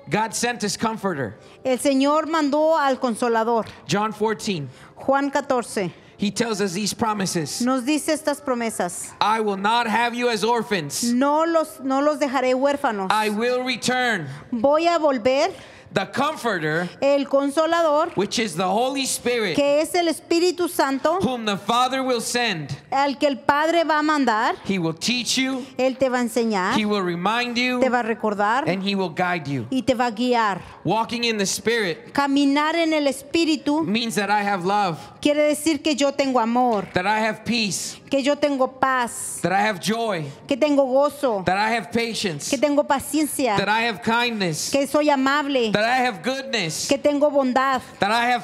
God sent his comforter. El Señor mandó al consolador. John 14. Juan 14. He tells us these promises. Nos dice estas promesas. I will not have you as orphans. No los no los dejaré huérfanos. I will return. Voy a volver. the comforter, el consolador, which is the Holy Spirit, que es el Espíritu Santo, whom the Father will send, al que el Padre va a mandar, he will teach you, él te va a enseñar, he will remind you, te va a recordar, and he will guide you, y te va a guiar. Walking in the Spirit, caminar en el Espíritu, means that I have love, quiere decir que yo tengo amor, that I have peace, que yo tengo paz, that I have joy, que tengo gozo, that I have patience, que tengo paciencia, that I have kindness, que soy amable, goodness. Que tengo bondad.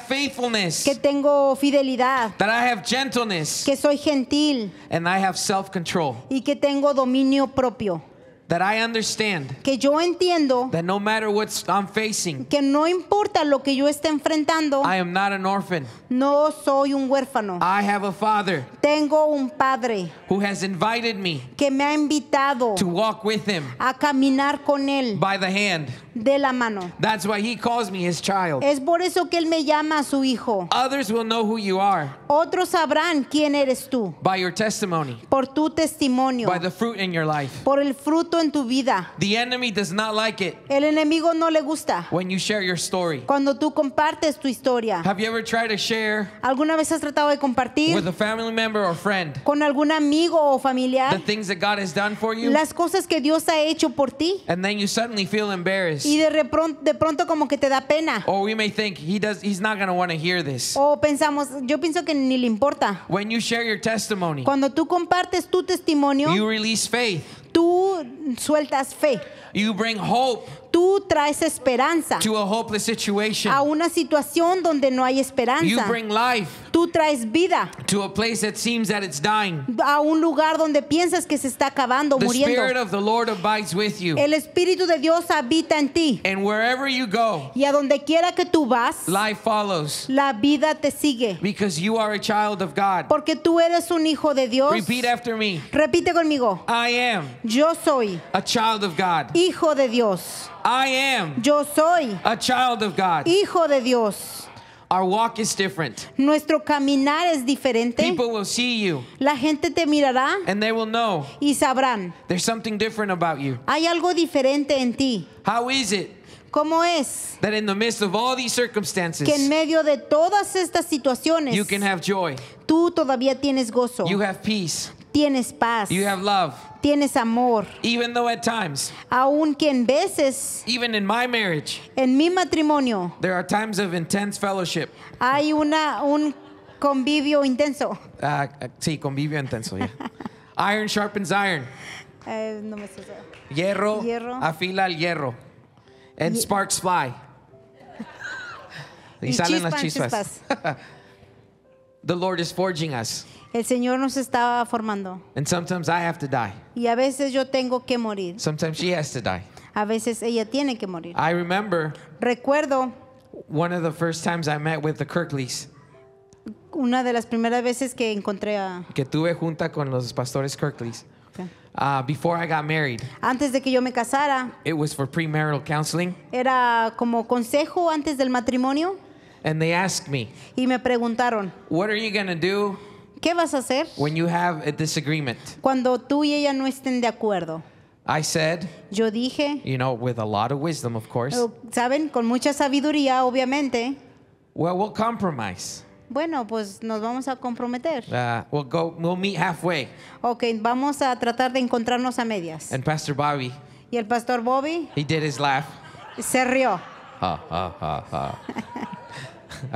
faithfulness. Que tengo fidelidad. gentleness. Que soy gentil. Y que tengo dominio propio. understand que yo entiendo no que no importa lo que yo esté enfrentando, no soy un huérfano. Tengo un padre que me ha invitado a caminar con él by the hand de la mano. That's why he calls me his child. Es por eso que él me llama a su hijo. Others will know who you are. Otros sabrán quién eres tú. By your testimony. Por tu testimonio. By the fruit in your life. Por el fruto en tu vida. The enemy does not like it. El enemigo no le gusta. When you share your story. Cuando tú compartes tu historia. Have you ever tried to share? ¿Alguna vez has tratado de compartir? With a family member or friend. Con algún amigo o familiar. The things that God has done for you. Las cosas que Dios ha hecho por ti. And then you suddenly feel embarrassed. Y de, de pronto como que te da pena. Or oh, we may think he does he's not going to want to hear this. O pensamos, yo pienso que ni le importa. When you share your testimony, Cuando tú compartes tu testimonio, you release faith. Tú sueltas fe. You bring hope. Tú traes esperanza a una situación donde no hay esperanza. Tú traes vida a un lugar donde piensas que se está acabando, muriendo. El Espíritu de Dios habita en ti. y a donde quiera que tú vas, la vida te sigue. Porque tú eres un hijo de Dios. Repite conmigo. Yo soy un hijo de Dios. I am Yo soy a child of God. hijo de Dios. Our walk is different. Nuestro caminar es diferente. People will see you. La gente te mirará. And they will know. Y sabrán. There's something different about you. Hay algo diferente en ti. How is it? ¿Cómo es? That in the midst of all these circumstances, que en medio de todas estas situaciones, you can have joy. Tú todavía tienes gozo. You have peace. Tienes paz. You have love. Tienes amor. Even though at times. en veces. Even in my marriage. En mi matrimonio. There are times of intense fellowship. Hay una un convivio intenso. Uh, sí, convivio intenso. Yeah. iron sharpens iron. Uh, no me hierro, hierro afila el hierro. And sparks fly. y, y salen chispan, las chispas. the Lord is forging us. El Señor nos estaba formando. And sometimes I have to die. Y a veces yo tengo que morir. Sometimes she has to die. A veces ella tiene que morir. I remember Recuerdo one of the first times I met with the Kirkleys. Una de las primeras veces que encontré a que tuve junta con los pastores Kirkleys. Okay. Uh, before I got married. Antes de que yo me casara. It was for premarital counseling. Era como consejo antes del matrimonio. And they asked me. Y me preguntaron. What are you going to do? ¿Qué vas a hacer? When you have a disagreement. Cuando tú y ella no estén de acuerdo. I said, yo dije, you know, with a lot of wisdom, of course. Oh, Saben, con mucha sabiduría, obviamente. Well, we'll compromise. Bueno, pues nos vamos a comprometer. Uh, we'll go, we'll meet halfway. Okay, vamos a tratar de encontrarnos a medias. And Pastor Bobby. Y el Pastor Bobby. He did his laugh. Se rió. Ha ha ha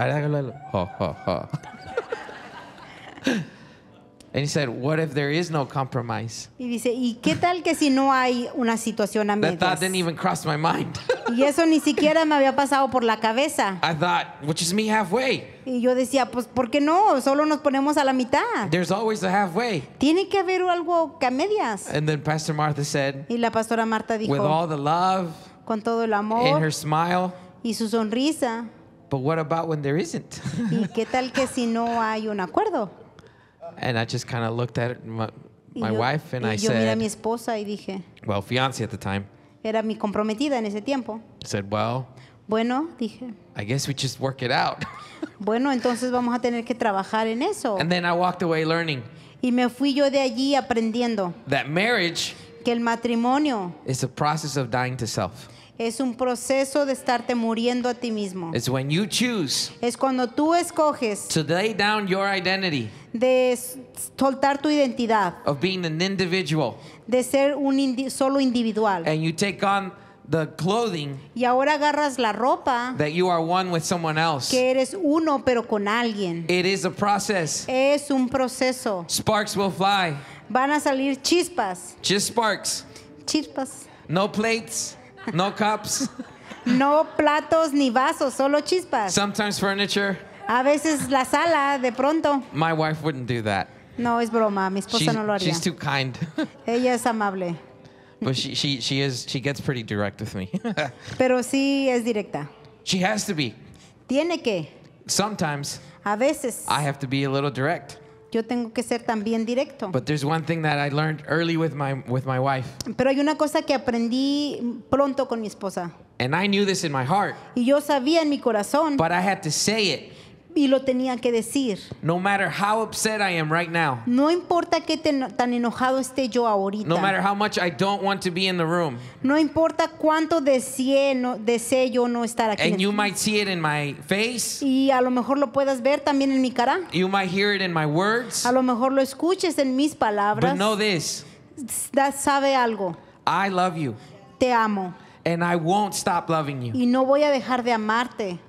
ha. And he said, what if there is no compromise? Y dice, ¿y qué tal que si no hay una situación a That thought didn't even cross my mind. Y eso ni siquiera me había pasado por la cabeza. I thought, which is me halfway. Y yo decía, pues, ¿por qué no? Solo nos ponemos a la mitad. There's always a halfway. Tiene que haber algo a medias. And then Pastor Martha said, Y la pastora Marta with all dijo, the love con todo el amor, and her smile, y su sonrisa, but what about when there isn't? ¿y qué tal que si no hay un acuerdo? And I just kind of looked at my, my yo, wife and I yo said, mi esposa y dije, well, fiance at the time. Era mi comprometida en ese tiempo. Said, well, bueno, dije. I guess we just work it out. bueno, entonces vamos a tener que trabajar en eso. And then I walked away learning. Y me fui yo de allí aprendiendo. That marriage que el matrimonio is a process of dying to self. Es un proceso de estarte muriendo a ti mismo. It's when you choose Es cuando tú escoges to lay down your identity de soltar tu identidad, of being an individual de ser un solo individual. and you take on the clothing Y ahora agarras la ropa that you are one with someone else. que eres uno pero con alguien. It is a process. Es un proceso. Sparks will fly. Van a salir chispas, Just sparks. chispas. No plates, No cups. No platos ni vasos, solo chispas. Sometimes furniture. A veces la sala, de pronto. My wife wouldn't do that. No, es broma. Mi esposa She's, no lo haría. she's too kind. Ella es amable. But she, she, she is she gets pretty direct with me. Pero sí es directa. She has to be. Tiene que. Sometimes I have to be a little direct. yo tengo que ser también directo. But there's one thing that I learned early with my with my wife. Pero hay una cosa que aprendí pronto con mi esposa. And I knew this in my heart. Y yo sabía en mi corazón. But I had to say it y lo tenía que decir. No matter how upset I am right now. No importa qué tan enojado esté yo ahorita. No matter how much I don't want to be in the room. No importa cuánto desee no, desee yo no estar aquí. And you might see it in my face. Y a lo mejor lo puedas ver también en mi cara. You might hear it in my words. A lo mejor lo escuches en mis palabras. But know this. That sabe algo. I love you. Te amo. And I won't stop loving you. Y no voy a dejar de amarte.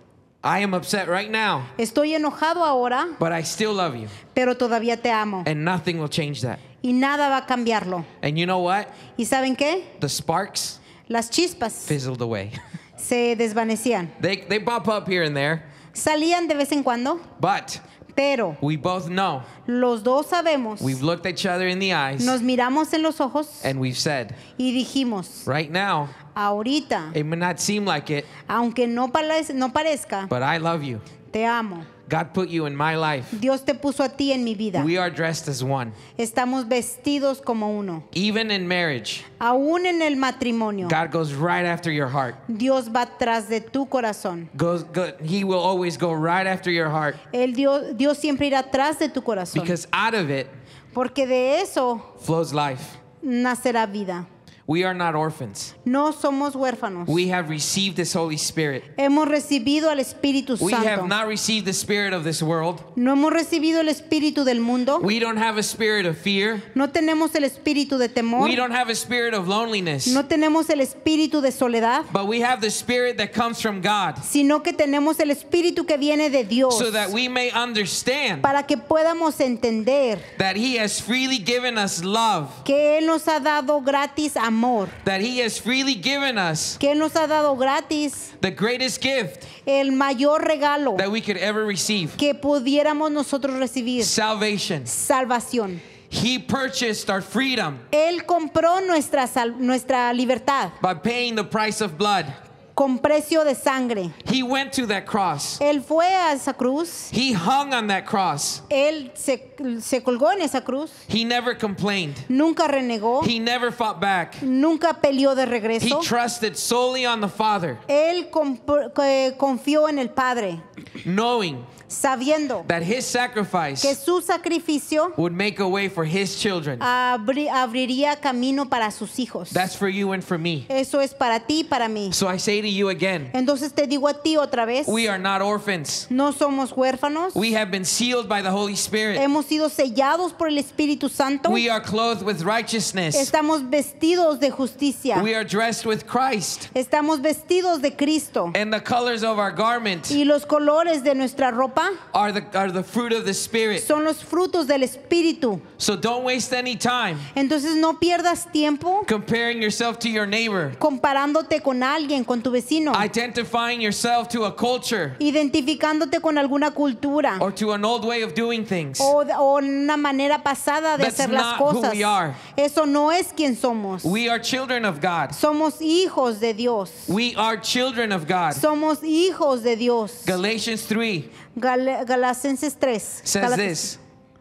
I am upset right now. Estoy enojado ahora. But I still love you. Pero todavía te amo. And nothing will change that. Y nada va a cambiarlo. And you know what? ¿Y saben qué? The sparks Las chispas fizzled away. se desvanecían. They, they pop up here and there. Salían de vez en cuando. But pero we both know. Los dos sabemos. We've looked each other in the eyes. Nos miramos en los ojos. And we've said. Y dijimos. Right now. Ahorita. It may not seem like it. Aunque no, no parezca. But I love you. Te amo. God put you in my life. Dios te puso a ti en mi vida. We are dressed as one. Estamos vestidos como uno. Even in marriage. Aún en el matrimonio. God goes right after your heart. Dios va tras de tu corazón. Goes, go, he will always go right after your heart. El Dios, Dios siempre irá tras de tu corazón. Because out of it. Porque de eso. Flows life. Nacerá vida. We are not orphans. No somos huérfanos. We have received this Holy Spirit. Hemos recibido al Espíritu Santo. We have not received the spirit of this world. No hemos recibido el espíritu del mundo. We don't have a spirit of fear. No tenemos el espíritu de temor. We don't have a spirit of loneliness. No tenemos el espíritu de soledad. But we have the spirit that comes from God. Sino que tenemos el espíritu que viene de Dios. So that we may understand. Para que podamos entender. That he has freely given us love. Que él nos ha dado gratis amor amor that He has freely given us, que nos ha dado gratis, the greatest gift el mayor regalo that we could ever receive, que pudiéramos nosotros recibir, salvation. salvación. He purchased our freedom. Él compró nuestra nuestra libertad. By paying the price of blood con precio de sangre. He went to that cross. Él fue a esa cruz. He hung on that cross. Él se, se colgó en esa cruz. He never complained. Nunca renegó. He never fought back. Nunca peleó de regreso. He trusted solely on the Father. Él eh, confió en el Padre. Knowing sabiendo that his sacrifice que su sacrificio would make a way for his children. Abri abriría camino para sus hijos. That's for you and for me. Eso es para ti y para mí. So I say to you again, entonces te digo a ti otra vez, we are not orphans. No somos huérfanos. We have been sealed by the Holy Spirit. Hemos sido sellados por el Espíritu Santo. We are clothed with righteousness. Estamos vestidos de justicia. We are dressed with Christ. Estamos vestidos de Cristo. And the colors of our garment y los colores de nuestra ropa are the, are the fruit of the Spirit. Son los frutos del Espíritu. So don't waste any time. Entonces no pierdas tiempo comparing yourself to your neighbor. Comparándote con alguien, con tu tu vecino. Identifying yourself to a culture. Identificándote con alguna cultura. Or to an old way of doing things. O, o una manera pasada de That's hacer las cosas. who We are. Eso no es quien somos. We are children of God. Somos hijos de Dios. We are children of God. Somos hijos de Dios. Galatians 3. Gal Galatenses 3. Says Galatenses. this.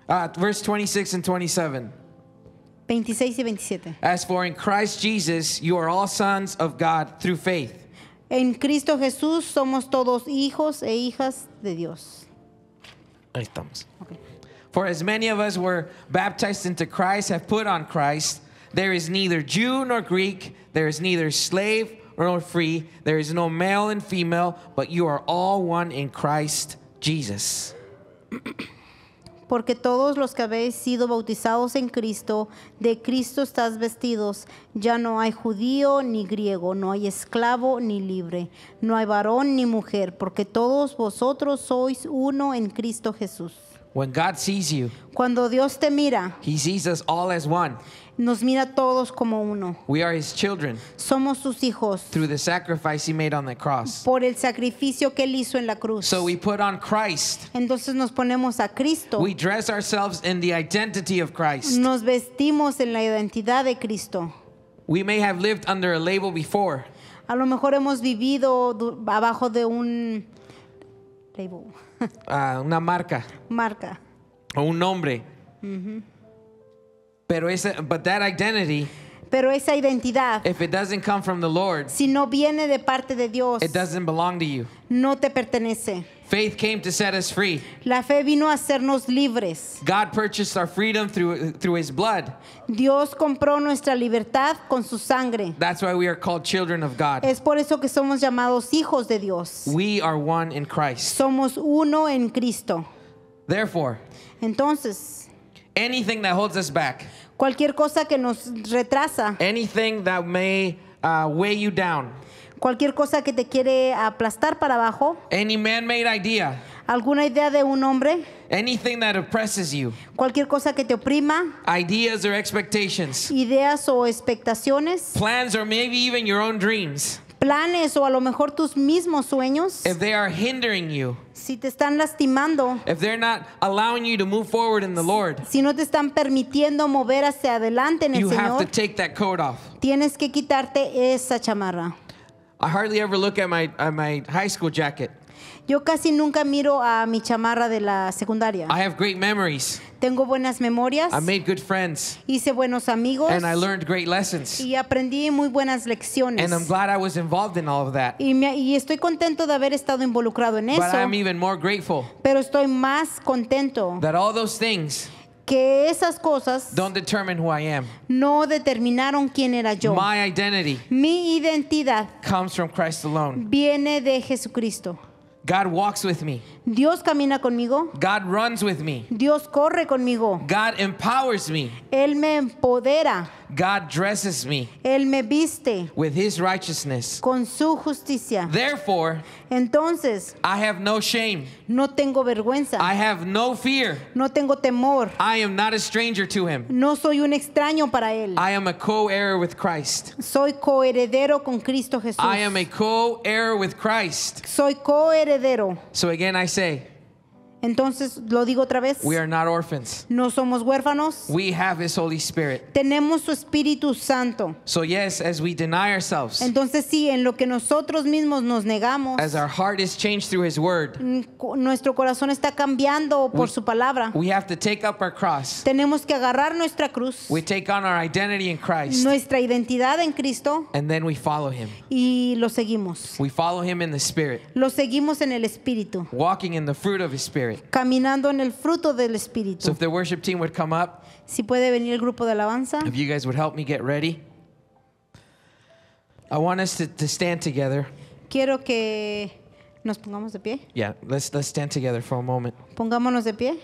Uh, verse 26 and 27. 26 y 27. As for in Christ Jesus, you are all sons of God through faith. En Cristo Jesús somos todos hijos e hijas de Dios. Ahí estamos. Okay. For as many of us were baptized into Christ, have put on Christ, there is neither Jew nor Greek, there is neither slave nor free, there is no male and female, but you are all one in Christ Jesus. porque todos los que habéis sido bautizados en Cristo, de Cristo estás vestidos. Ya no hay judío ni griego, no hay esclavo ni libre, no hay varón ni mujer, porque todos vosotros sois uno en Cristo Jesús. cuando Dios te mira, He sees us all as one nos mira todos como uno. Somos sus hijos. Por el sacrificio que él hizo en la cruz. Entonces nos ponemos a Cristo. Nos vestimos en la identidad de Cristo. a lo mejor hemos vivido abajo de un label. Ah, una marca. Marca. O un nombre. Pero esa, but that identity, Pero esa identidad, if it doesn't come from the Lord, si no viene de parte de Dios, it doesn't belong to you. no te pertenece. Faith came to set us free. La fe vino a hacernos libres. God purchased our freedom through, through his blood. Dios compró nuestra libertad con su sangre. That's why we are called children of God. Es por eso que somos llamados hijos de Dios. We are one in Christ. Somos uno en Cristo. Therefore, entonces Anything that holds us back. Cualquier cosa que nos retrasa. Anything that may uh, weigh you down. Cualquier cosa que te quiere aplastar para abajo. Any man-made idea. Alguna idea de un hombre. Anything that oppresses you. Cualquier cosa que te oprima. Ideas or expectations. Ideas o expectaciones. Plans or maybe even your own dreams planes o a lo mejor tus mismos sueños, si te están lastimando, si no te están permitiendo mover hacia adelante en el Señor, tienes que quitarte esa chamarra. I hardly ever look at my, at my high school jacket. Yo casi nunca miro a mi chamarra de la secundaria. Tengo buenas memorias. Hice buenos amigos. Y aprendí muy buenas lecciones. Y, estoy contento de haber estado involucrado en eso. Pero estoy más contento. que esas cosas no determinaron quién era yo. Mi identidad viene de Jesucristo. God walks with me. Dios camina conmigo. God runs with me. Dios corre conmigo. God empowers me. Él me empodera. God dresses me. Él me viste. With his righteousness. Con su justicia. Therefore, Entonces, I have no shame. No tengo vergüenza. I have no fear. No tengo temor. I am not a stranger to him. No soy un extraño para él. I am a co-heir with Christ. Soy coheredero con Cristo Jesús. I am a co-heir with Christ. Soy coheredero. So again I say, Entonces lo digo otra vez. We are not orphans. No somos huérfanos. We have his Holy Spirit. Tenemos su Espíritu Santo. So yes, as we deny ourselves. Entonces sí, en lo que nosotros mismos nos negamos. As our heart is changed through his word. Nuestro corazón está cambiando por we, su palabra. We have to take up our cross. Tenemos que agarrar nuestra cruz. We take on our identity in Christ. Nuestra identidad en Cristo. And then we follow him. Y lo seguimos. We follow him in the spirit. Lo seguimos en el espíritu. Walking in the fruit of his spirit. Spirit. Caminando en el fruto del Espíritu. So if the worship team would come up. Si puede venir el grupo de alabanza. If you guys would help me get ready. I want us to, to stand together. Quiero que nos pongamos de pie. Yeah, let's let's stand together for a moment. Pongámonos de pie.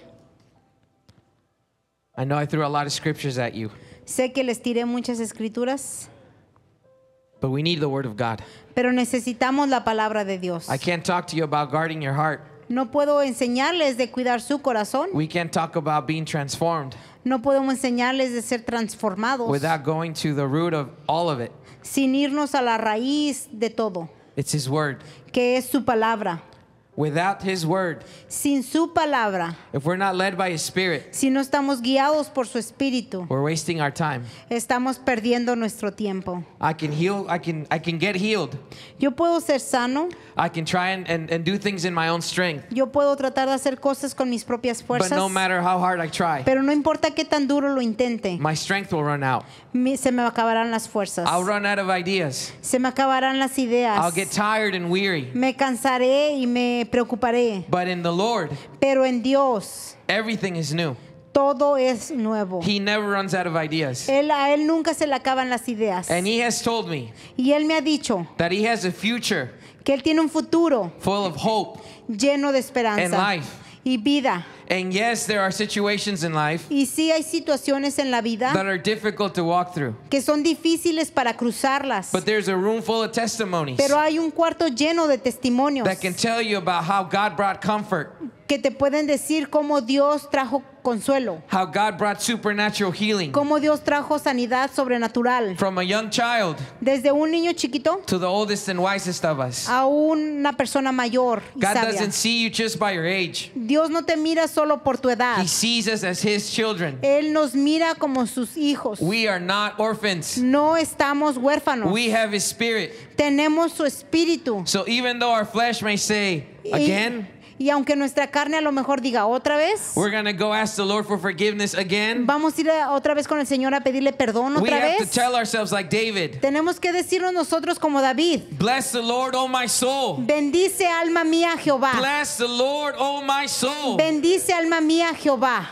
I know I threw a lot of scriptures at you. Sé que les tiré muchas escrituras. But we need the word of God. Pero necesitamos la palabra de Dios. I can't talk to you about guarding your heart. No puedo enseñarles de cuidar su corazón. no podemos enseñarles de ser transformados sin irnos a la raíz de todo. Que es su palabra. Without his word, sin su palabra, if we're not led by his spirit, si no estamos guiados por su espíritu, we're wasting our time. Estamos perdiendo nuestro tiempo. I can heal, I can, I can get healed. Yo puedo ser sano. I can try and, and, and do things in my own strength. Yo puedo tratar de hacer cosas con mis propias fuerzas. But no matter how hard I try, pero no importa qué tan duro lo intente, my strength will run out. Mi, se me acabarán las fuerzas. I'll run out of ideas. Se me acabarán las ideas. I'll get tired and weary. Me cansaré y me preocuparé. pero en Dios, everything Todo es nuevo. Él, a él nunca se le acaban las ideas. y él me ha dicho future que él tiene un futuro lleno de esperanza y vida. And yes, there are situations in life Y sí hay situaciones en la that vida are difficult to walk through. que son difíciles para cruzarlas, But there's a room full of testimonies pero hay un cuarto lleno de testimonios that can tell you about how God brought comfort, que te pueden decir cómo Dios trajo consuelo. How God brought supernatural healing. Cómo Dios trajo sanidad sobrenatural. From a young child. Desde un niño chiquito. To the oldest and wisest of us. A una persona mayor y God sabia. doesn't see you just by your age. Dios no te mira solo por tu edad. He sees us as his children. Él nos mira como sus hijos. We are not orphans. No estamos huérfanos. We have his spirit. Tenemos su espíritu. So even though our flesh may say, y again, y aunque nuestra carne a lo mejor diga otra vez, vamos a ir otra vez con el Señor a pedirle perdón otra vez. Tenemos que decirnos nosotros como David, bendice alma mía Jehová, bendice alma mía Jehová.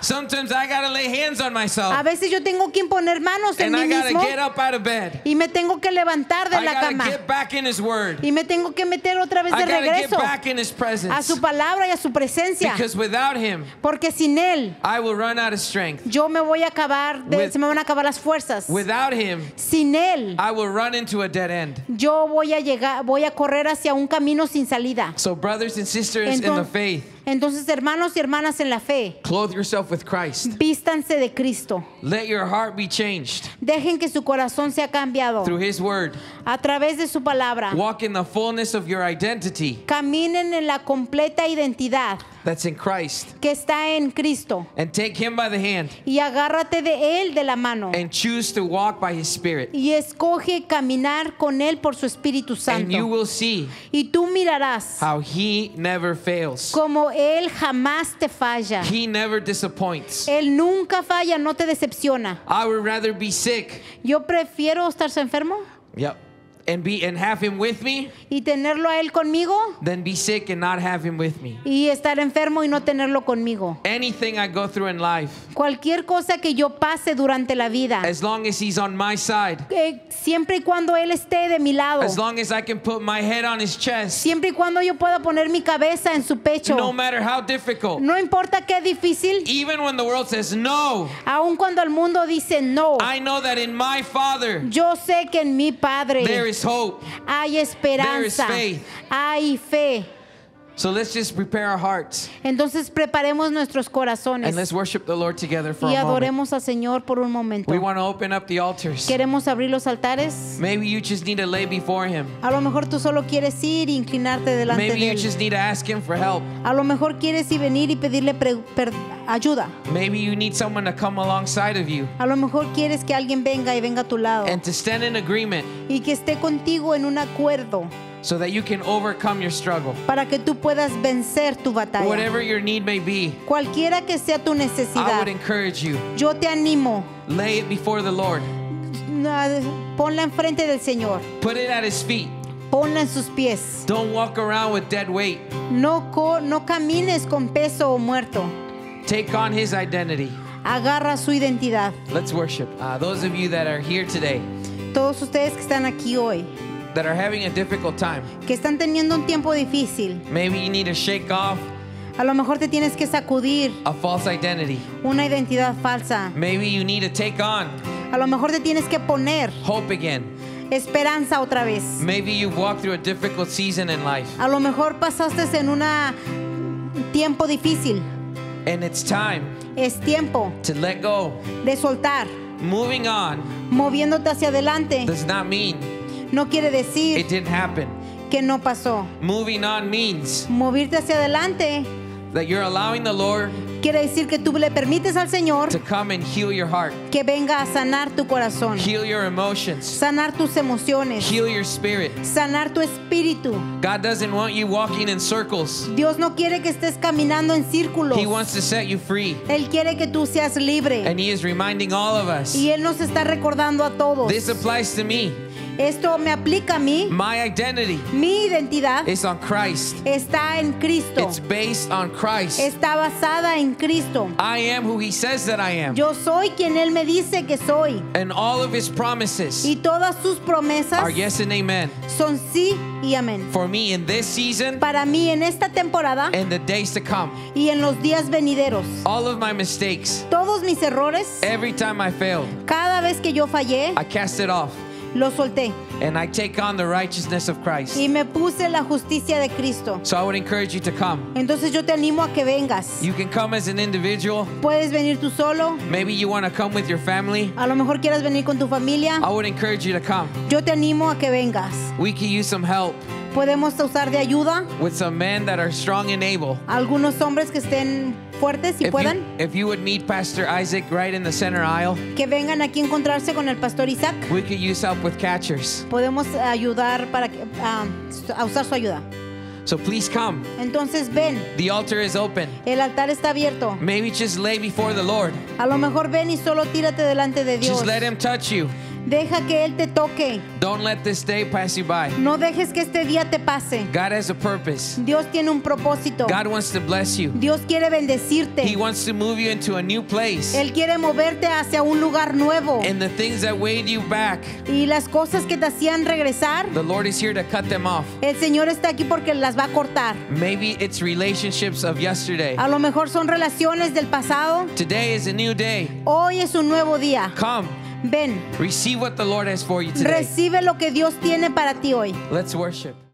A veces yo tengo que imponer manos en mí mismo y me tengo que levantar de la cama y me tengo que meter otra vez de regreso a su palabra porque sin él, yo me voy a acabar, se me van a acabar las fuerzas. sin él, yo voy a llegar, voy a correr hacia un camino sin salida. So brothers and sisters in the faith. Entonces, hermanos y hermanas en la fe, clothe Vístanse de Cristo. Dejen que su corazón sea cambiado. A través de su palabra. Caminen en la completa identidad que está en Cristo. Y agárrate de él de la mano. Y escoge caminar con él por su Espíritu Santo. Y tú mirarás never como él jamás te falla. Él nunca falla, no te decepciona. Yo prefiero estar enfermo and be and have him with me y tenerlo a él conmigo then be sick and not have him with me y estar enfermo y no tenerlo conmigo anything i go through in life cualquier cosa que yo pase durante la vida as long as he's on my side que siempre y cuando él esté de mi lado as long as i can put my head on his chest siempre y cuando yo pueda poner mi cabeza en su pecho no matter how difficult no importa qué difícil even when the world says no aun cuando el mundo dice no i know that in my father yo sé que en mi padre hay esperanza. Hay fe. Entonces preparemos nuestros corazones. y adoremos al Señor por un momento. Queremos abrir los altares. A lo mejor tú solo quieres ir e inclinarte delante de él. A lo mejor quieres ir venir y pedirle ayuda. A lo mejor quieres que alguien venga y venga a tu lado. Y que esté contigo en un acuerdo. so that you can overcome your struggle. Para que tú puedas vencer tu batalla. Whatever your need may be. Cualquiera que sea tu necesidad. I would encourage you. Yo te animo. Lay it before the Lord. Ponla enfrente del Señor. Put it at his feet. Ponla en sus pies. Don't walk around with dead weight. No co no camines con peso o muerto. Take on his identity. Agarra su identidad. Let's worship. Uh, those of you that are here today. Todos ustedes que están aquí hoy. that are having a difficult time. que están teniendo un tiempo difícil. Maybe you need to shake off A lo mejor te tienes que sacudir a false identity. una identidad falsa. Maybe you need to take on A lo mejor te tienes que poner hope again. esperanza otra vez. Maybe you walked through a difficult season in life A lo mejor pasaste en una- tiempo difícil. and it's time Es tiempo to let go. de soltar. Moving on Moviéndote hacia adelante does not mean no quiere decir que no pasó. Moving on means Movirte hacia adelante that quiere decir que tú le permites al Señor que venga a sanar tu corazón, sanar tus emociones, sanar tu espíritu. circles. Dios no quiere que estés caminando en círculos. Él quiere que tú seas libre. Y él nos está recordando a todos. This applies to me. Esto me aplica a mí. My identity Mi identidad is on Christ. está en Cristo. It's based on Christ. Está basada en Cristo. I am who he says that I am. Yo soy quien él me dice que soy. And all of his promises y todas sus promesas are yes and amen. son sí y amén. For me in this season, para mí en esta temporada and the days to come, y en los días venideros. All of my mistakes, todos mis errores. Every time I failed, cada vez que yo fallé. I cast it off lo solté. And I take on the righteousness of Christ. Y me puse la justicia de Cristo. So I would encourage you to come. Entonces yo te animo a que vengas. You can come as an individual. Puedes venir tú solo. Maybe you want to come with your family. A lo mejor quieras venir con tu familia. I would encourage you to come. Yo te animo a que vengas. We can use some help. Podemos usar de ayuda. With some men that are strong and able. Algunos hombres que estén fuertes si if puedan. You, if you would meet Pastor Isaac right in the center aisle. Que vengan aquí a encontrarse con el pastor Isaac. We could use help with catchers. Podemos ayudar para que, ah, a usar su ayuda. So please come. Entonces ven. The altar is open. El altar está abierto. Maybe just lay before the Lord. A lo mejor ven y solo tírate delante de Dios. Just let him touch you. Deja que él te toque. No dejes que este día te pase. Dios tiene un propósito. Dios quiere bendecirte. Él quiere moverte hacia un lugar nuevo. Y las cosas que te hacían regresar. El Señor está aquí porque las va a cortar. A lo mejor son relaciones del pasado. Hoy es un nuevo día. Come. Ven. Receive what the Lord has for you today. Recibe lo que Dios tiene para ti hoy. Let's worship.